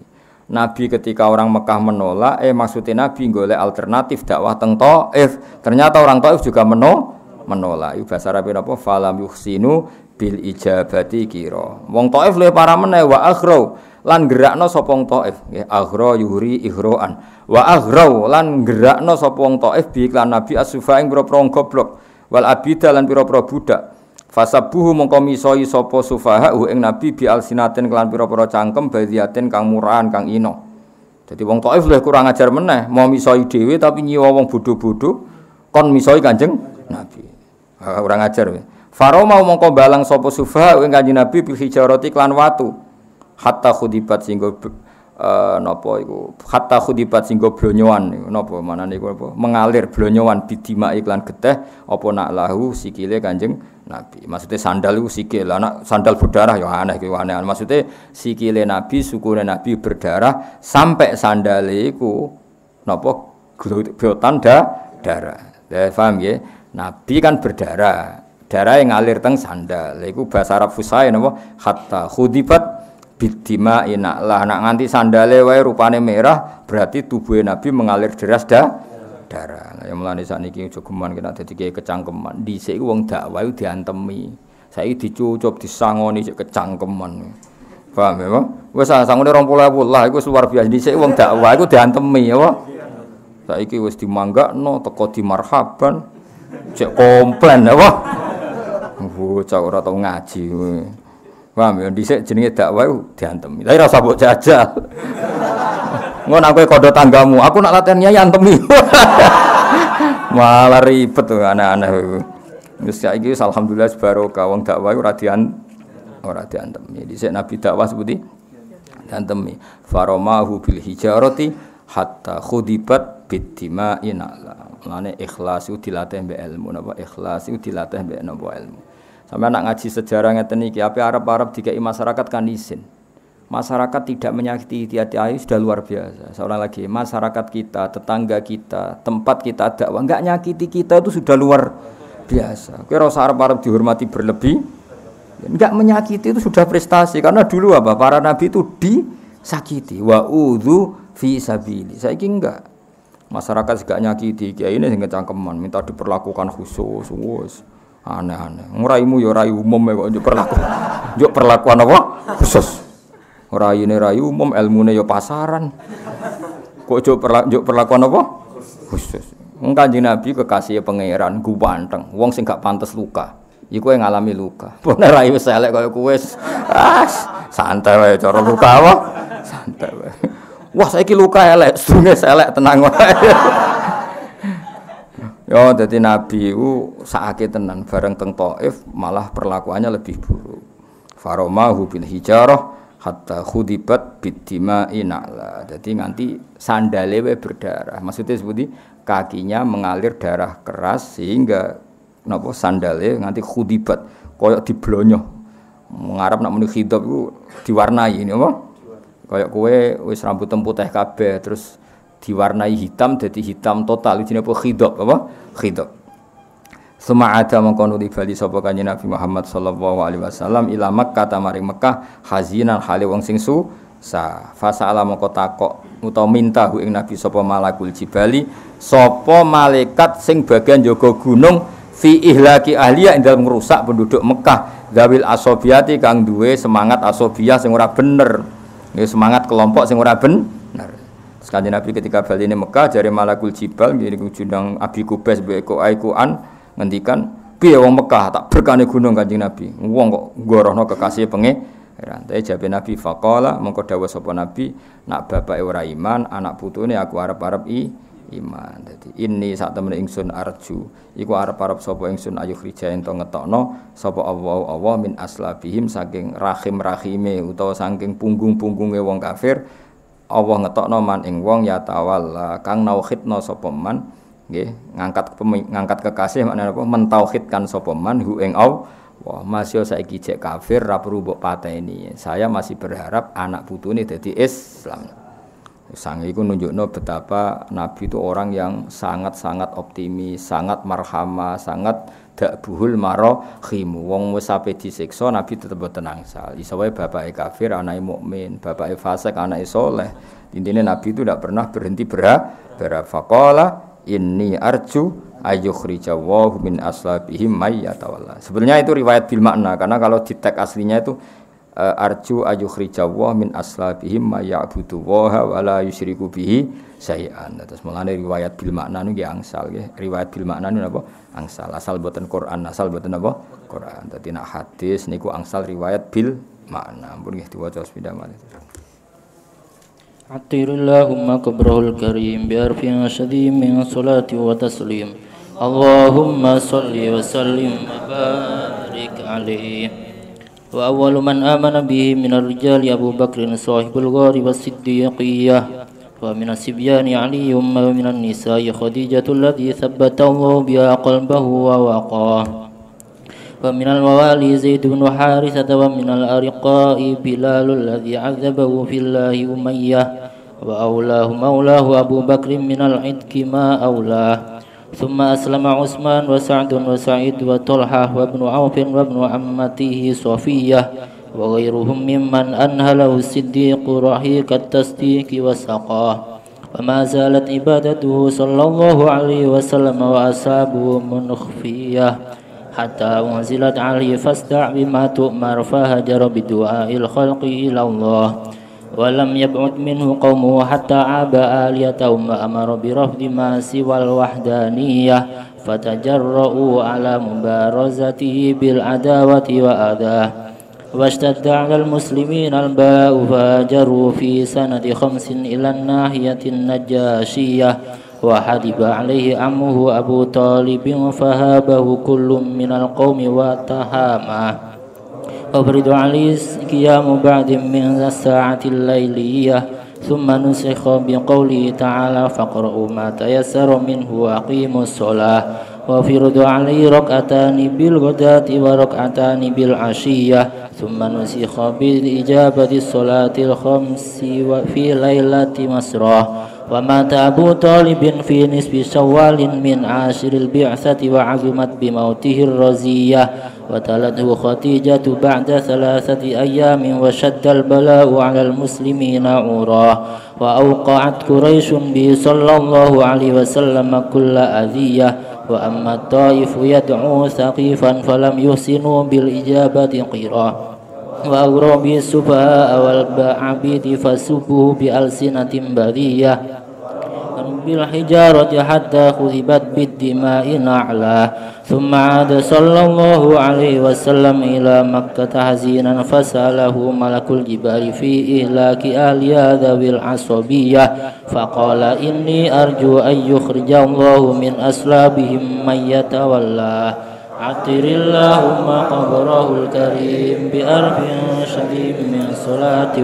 Speaker 4: Nabi ketika orang Mekah menolak, eh maksudnya Nabi golek alternatif dakwah teng Taif. Ternyata orang Taif juga meno menolak. Iku bahasa Arab apa? Falam yuhsinu bil ijabati kira. Wong Taif luwih para meneh wa akhro lan gerakno sapa wong Taif. Nggih ya, akhra yuhri ihroan. Wa akhro lan gerakno sapa wong Taif bi iklan Nabi as-sufa ing goblok wal abida lan pira-pira budak fasabuhu mongko misoi sapa sufaha hu ing nabi bi alsinaten kelan pira-pira cangkem badiatin kang murahan kang ino jadi wong Taif lho kurang ajar meneh, mau misoi dhewe tapi nyiwa wong bodho-bodho kon misoi Kanjeng Nabi. kurang ajar we. Faro mau mongko balang sopo sufa ing Kanjeng Nabi bil hijarati klan watu. Hatta khudibat singgo Eh, napa iku hatta khudibat singgo blonyoan napa manane iku apa mengalir blonyoan bidima iklan geteh apa nak lahu sikile Kanjeng Nabi. Maksudnya sandal iku sikil, anak sandal berdarah ya aneh aneh. Maksudnya sikile Nabi, sukune Nabi berdarah sampai sandaliku iku napa glotan da darah. Ya, paham ya? Nabi kan berdarah. Darah yang ngalir teng sandal. Iku bahasa Arab fusain napa hatta khudibat bidima inak lah nak nganti sandale wae rupane merah berarti tubuh nabi mengalir deras dah darah nah, yang melani saat ini cukuman kita jadi kayak kecangkeman di sini uang dakwah itu diantemi saya dicucup disangoni kecangkeman paham ya wes ah, sangoni orang pulau pulau itu luar biasa di sini uang dakwah itu diantemi ya saya ini wes dimangga no teko di marhaban cek komplain apa bocah ora tau ngaji we. Paham ya? Dhisik jenenge dakwah diantem. Lah rasa usah mbok jajal. Ngono aku ya kodo tanggamu, aku nak latihan nyai antemi. Malah ribet tuh anak-anak itu. Wis saiki alhamdulillah barokah wong dakwah ora dian ora diantemi. Dhisik Nabi dakwah seperti diantemi. Faromahu bil hijarati hatta khudibat bidima'in alam. Lane ikhlas itu dilatih mbek ilmu napa ikhlas itu dilatih mbek napa ilmu. Sama anak ngaji sejarah ngeten iki, tapi Arab-Arab dikai masyarakat kan izin. Masyarakat tidak menyakiti hati ayu sudah luar biasa. Seorang lagi, masyarakat kita, tetangga kita, tempat kita dakwah nggak nyakiti kita itu sudah luar biasa. rasa Arab-Arab dihormati berlebih, ya, nggak menyakiti itu sudah prestasi karena dulu apa para nabi itu disakiti wa udhu fi sabili. saya kira enggak. Masyarakat juga nyakiti kayak ini yang cangkeman minta diperlakukan khusus. Wos aneh-aneh. mu ya rai umum ya kok perlaku, Yo perlakuan apa? Khusus. Rai rayu rai umum, ilmune ya pasaran. Kok yo perla, perlakuan apa? Khusus. Kanjeng Nabi kekasih pangeran gubanteng, wong sing gak pantas luka. Iku yang ngalami luka. Bener rayu selek elek kaya kowe. Ah, santai wae cara luka apa? Santai wae. Wah, saiki luka elek, sedune selek tenang wae. Ya jadi nabi iku sakit tenan bareng teng Thaif malah perlakuannya lebih buruk. Faromahu hubil hijarah hatta khudibat biddima'i na'la. Jadi nganti sandale berdarah. Maksudnya seperti kakinya mengalir darah keras sehingga napa sandale nganti khudibat koyok diblonyoh. Mengarap nak muni khidab iku diwarnai ini apa? Koyok kowe wis rambut putih kabeh terus diwarnai hitam jadi hitam total ini apa khidab apa khidab Suma ada mengkono di Bali sapa kanjeng Nabi Muhammad sallallahu alaihi wasallam ila Makkah ta maring Mekah hazinan hale wong sing su sa fasala moko takok utawa minta ing Nabi sapa malakul jibali sapa malaikat sing bagian jaga gunung fi ihlaki ahliya ing dalam ngrusak penduduk Mekah zawil asobiati kang duwe semangat asobiyah sing ora bener semangat kelompok sing ora ben Sekali Nabi ketika balik ini Mekah jari malakul jibal jadi judang Abi Kubes beko An ngendikan biar wong Mekah tak berkane gunung kanjeng Nabi. Wong kok gorono kekasih penge Rantai teh jabe Nabi fakola mengko dawuh sapa Nabi nak bapak e ora iman anak ini aku harap harap i iman. Jadi ini saat temene ingsun arju iku harap harap sapa ingsun ayu rija ento ngetokno sapa Allah Allah min aslabihim saking rahim-rahime utawa saking punggung punggungnya wong kafir Allah ngetokno man ing wong ya tawalla kang nauhidno sapa man nggih ngangkat ngangkat kekasih maknane apa mentauhidkan sapa man hu ing Allah Wah, masih saiki cek kafir ra perlu mbok pateni. Saya masih berharap anak putu putune dadi Islam. Sang iku nunjukno betapa Nabi itu orang yang sangat-sangat optimis, sangat marhama, sangat buhul maro khimu wong wis sampe disiksa nabi tetep boten angsal iso wae bapake kafir anake mukmin bapake fasik anake soleh intinya nabi itu tidak pernah berhenti berat berat faqala inni arju ayukhrija min aslabihim may yatawalla. Sebenarnya itu riwayat bil makna karena kalau di tag aslinya itu Eh, arju ayukhrijawah min aslabihim ma ya'budu waha wa la yusyriku bihi sayan terus mulane riwayat bil makna yang angsal nggih riwayat bil makna nu napa angsal asal boten Quran asal boten napa Quran dadi nak hadis niku angsal riwayat bil makna ampun nggih diwaca sepeda malih
Speaker 6: Atirillahumma kabrahul karim biar fi asyadim min salati wa taslim Allahumma salli wa sallim wa barik وأول من آمن به من الرجال أبو بكر صاحب الغار والصديقية ومن الصبيان علي ومن النساء خديجة الذي ثبت الله بها قلبه ووقاه ومن الموالي زيد بن حارثة ومن الأرقاء بلال الذي عذبه في الله أمية وأولاه مولاه أبو بكر من العتق ما أولاه ثم أسلم عثمان وسعد وسعيد وطلحة وابن عوف وابن عمته صفية وغيرهم ممن أنهله الصديق رحيق التصديق وسقاه وما زالت عبادته صلى الله عليه وسلم وأصحابه منخفية حتى أنزلت عليه فاستع بما تؤمر فهجر بدعاء الخلق إلى الله ولم يبعد منه قومه حتى عاب آليتهم وأمر برفض ما سوى الوحدانية فتجرؤوا على مبارزته بالعداوة وأذاه واشتد على المسلمين الباء فهاجروا في سنة خمس إلى الناحية النجاشية وحذب عليه عمه أبو طالب فهابه كل من القوم وتهامه قبر علي قيام بعد من الساعة الليلية ثم نسخ بقوله تعالى فاقرؤوا ما تيسر منه وأقيموا الصلاة وفرد علي ركعتان بالغداة وركعتان بالعشية ثم نسخ بالإجابة الصلاة الخمس في ليلة مسرى ومات أبو طالب في نصف شوال من عاشر البعثة وعزمت بموته الرزية وتلده خديجة بعد ثلاثة أيام وشد البلاء على المسلمين عوراه وأوقعت قريش به صلى الله عليه وسلم كل أذية وأما الطائف يدعو ثقيفا فلم يحسنوا بالإجابة قيرا وأغرى به السفهاء والعبيد فسبوه بألسنة بذية bil hijarati hatta khuzibat bid dima'i na'la thumma 'ada alaihi wasallam ila makkah tahzinan malakul jibari fi ihlaki ahli adawil asabiyah fa qala inni arju min aslabihim mayyata walla Atirillahumma qabrahul karim bi arfin shadim min salati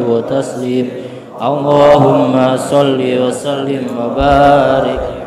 Speaker 6: Allahumma salli wa sallim wa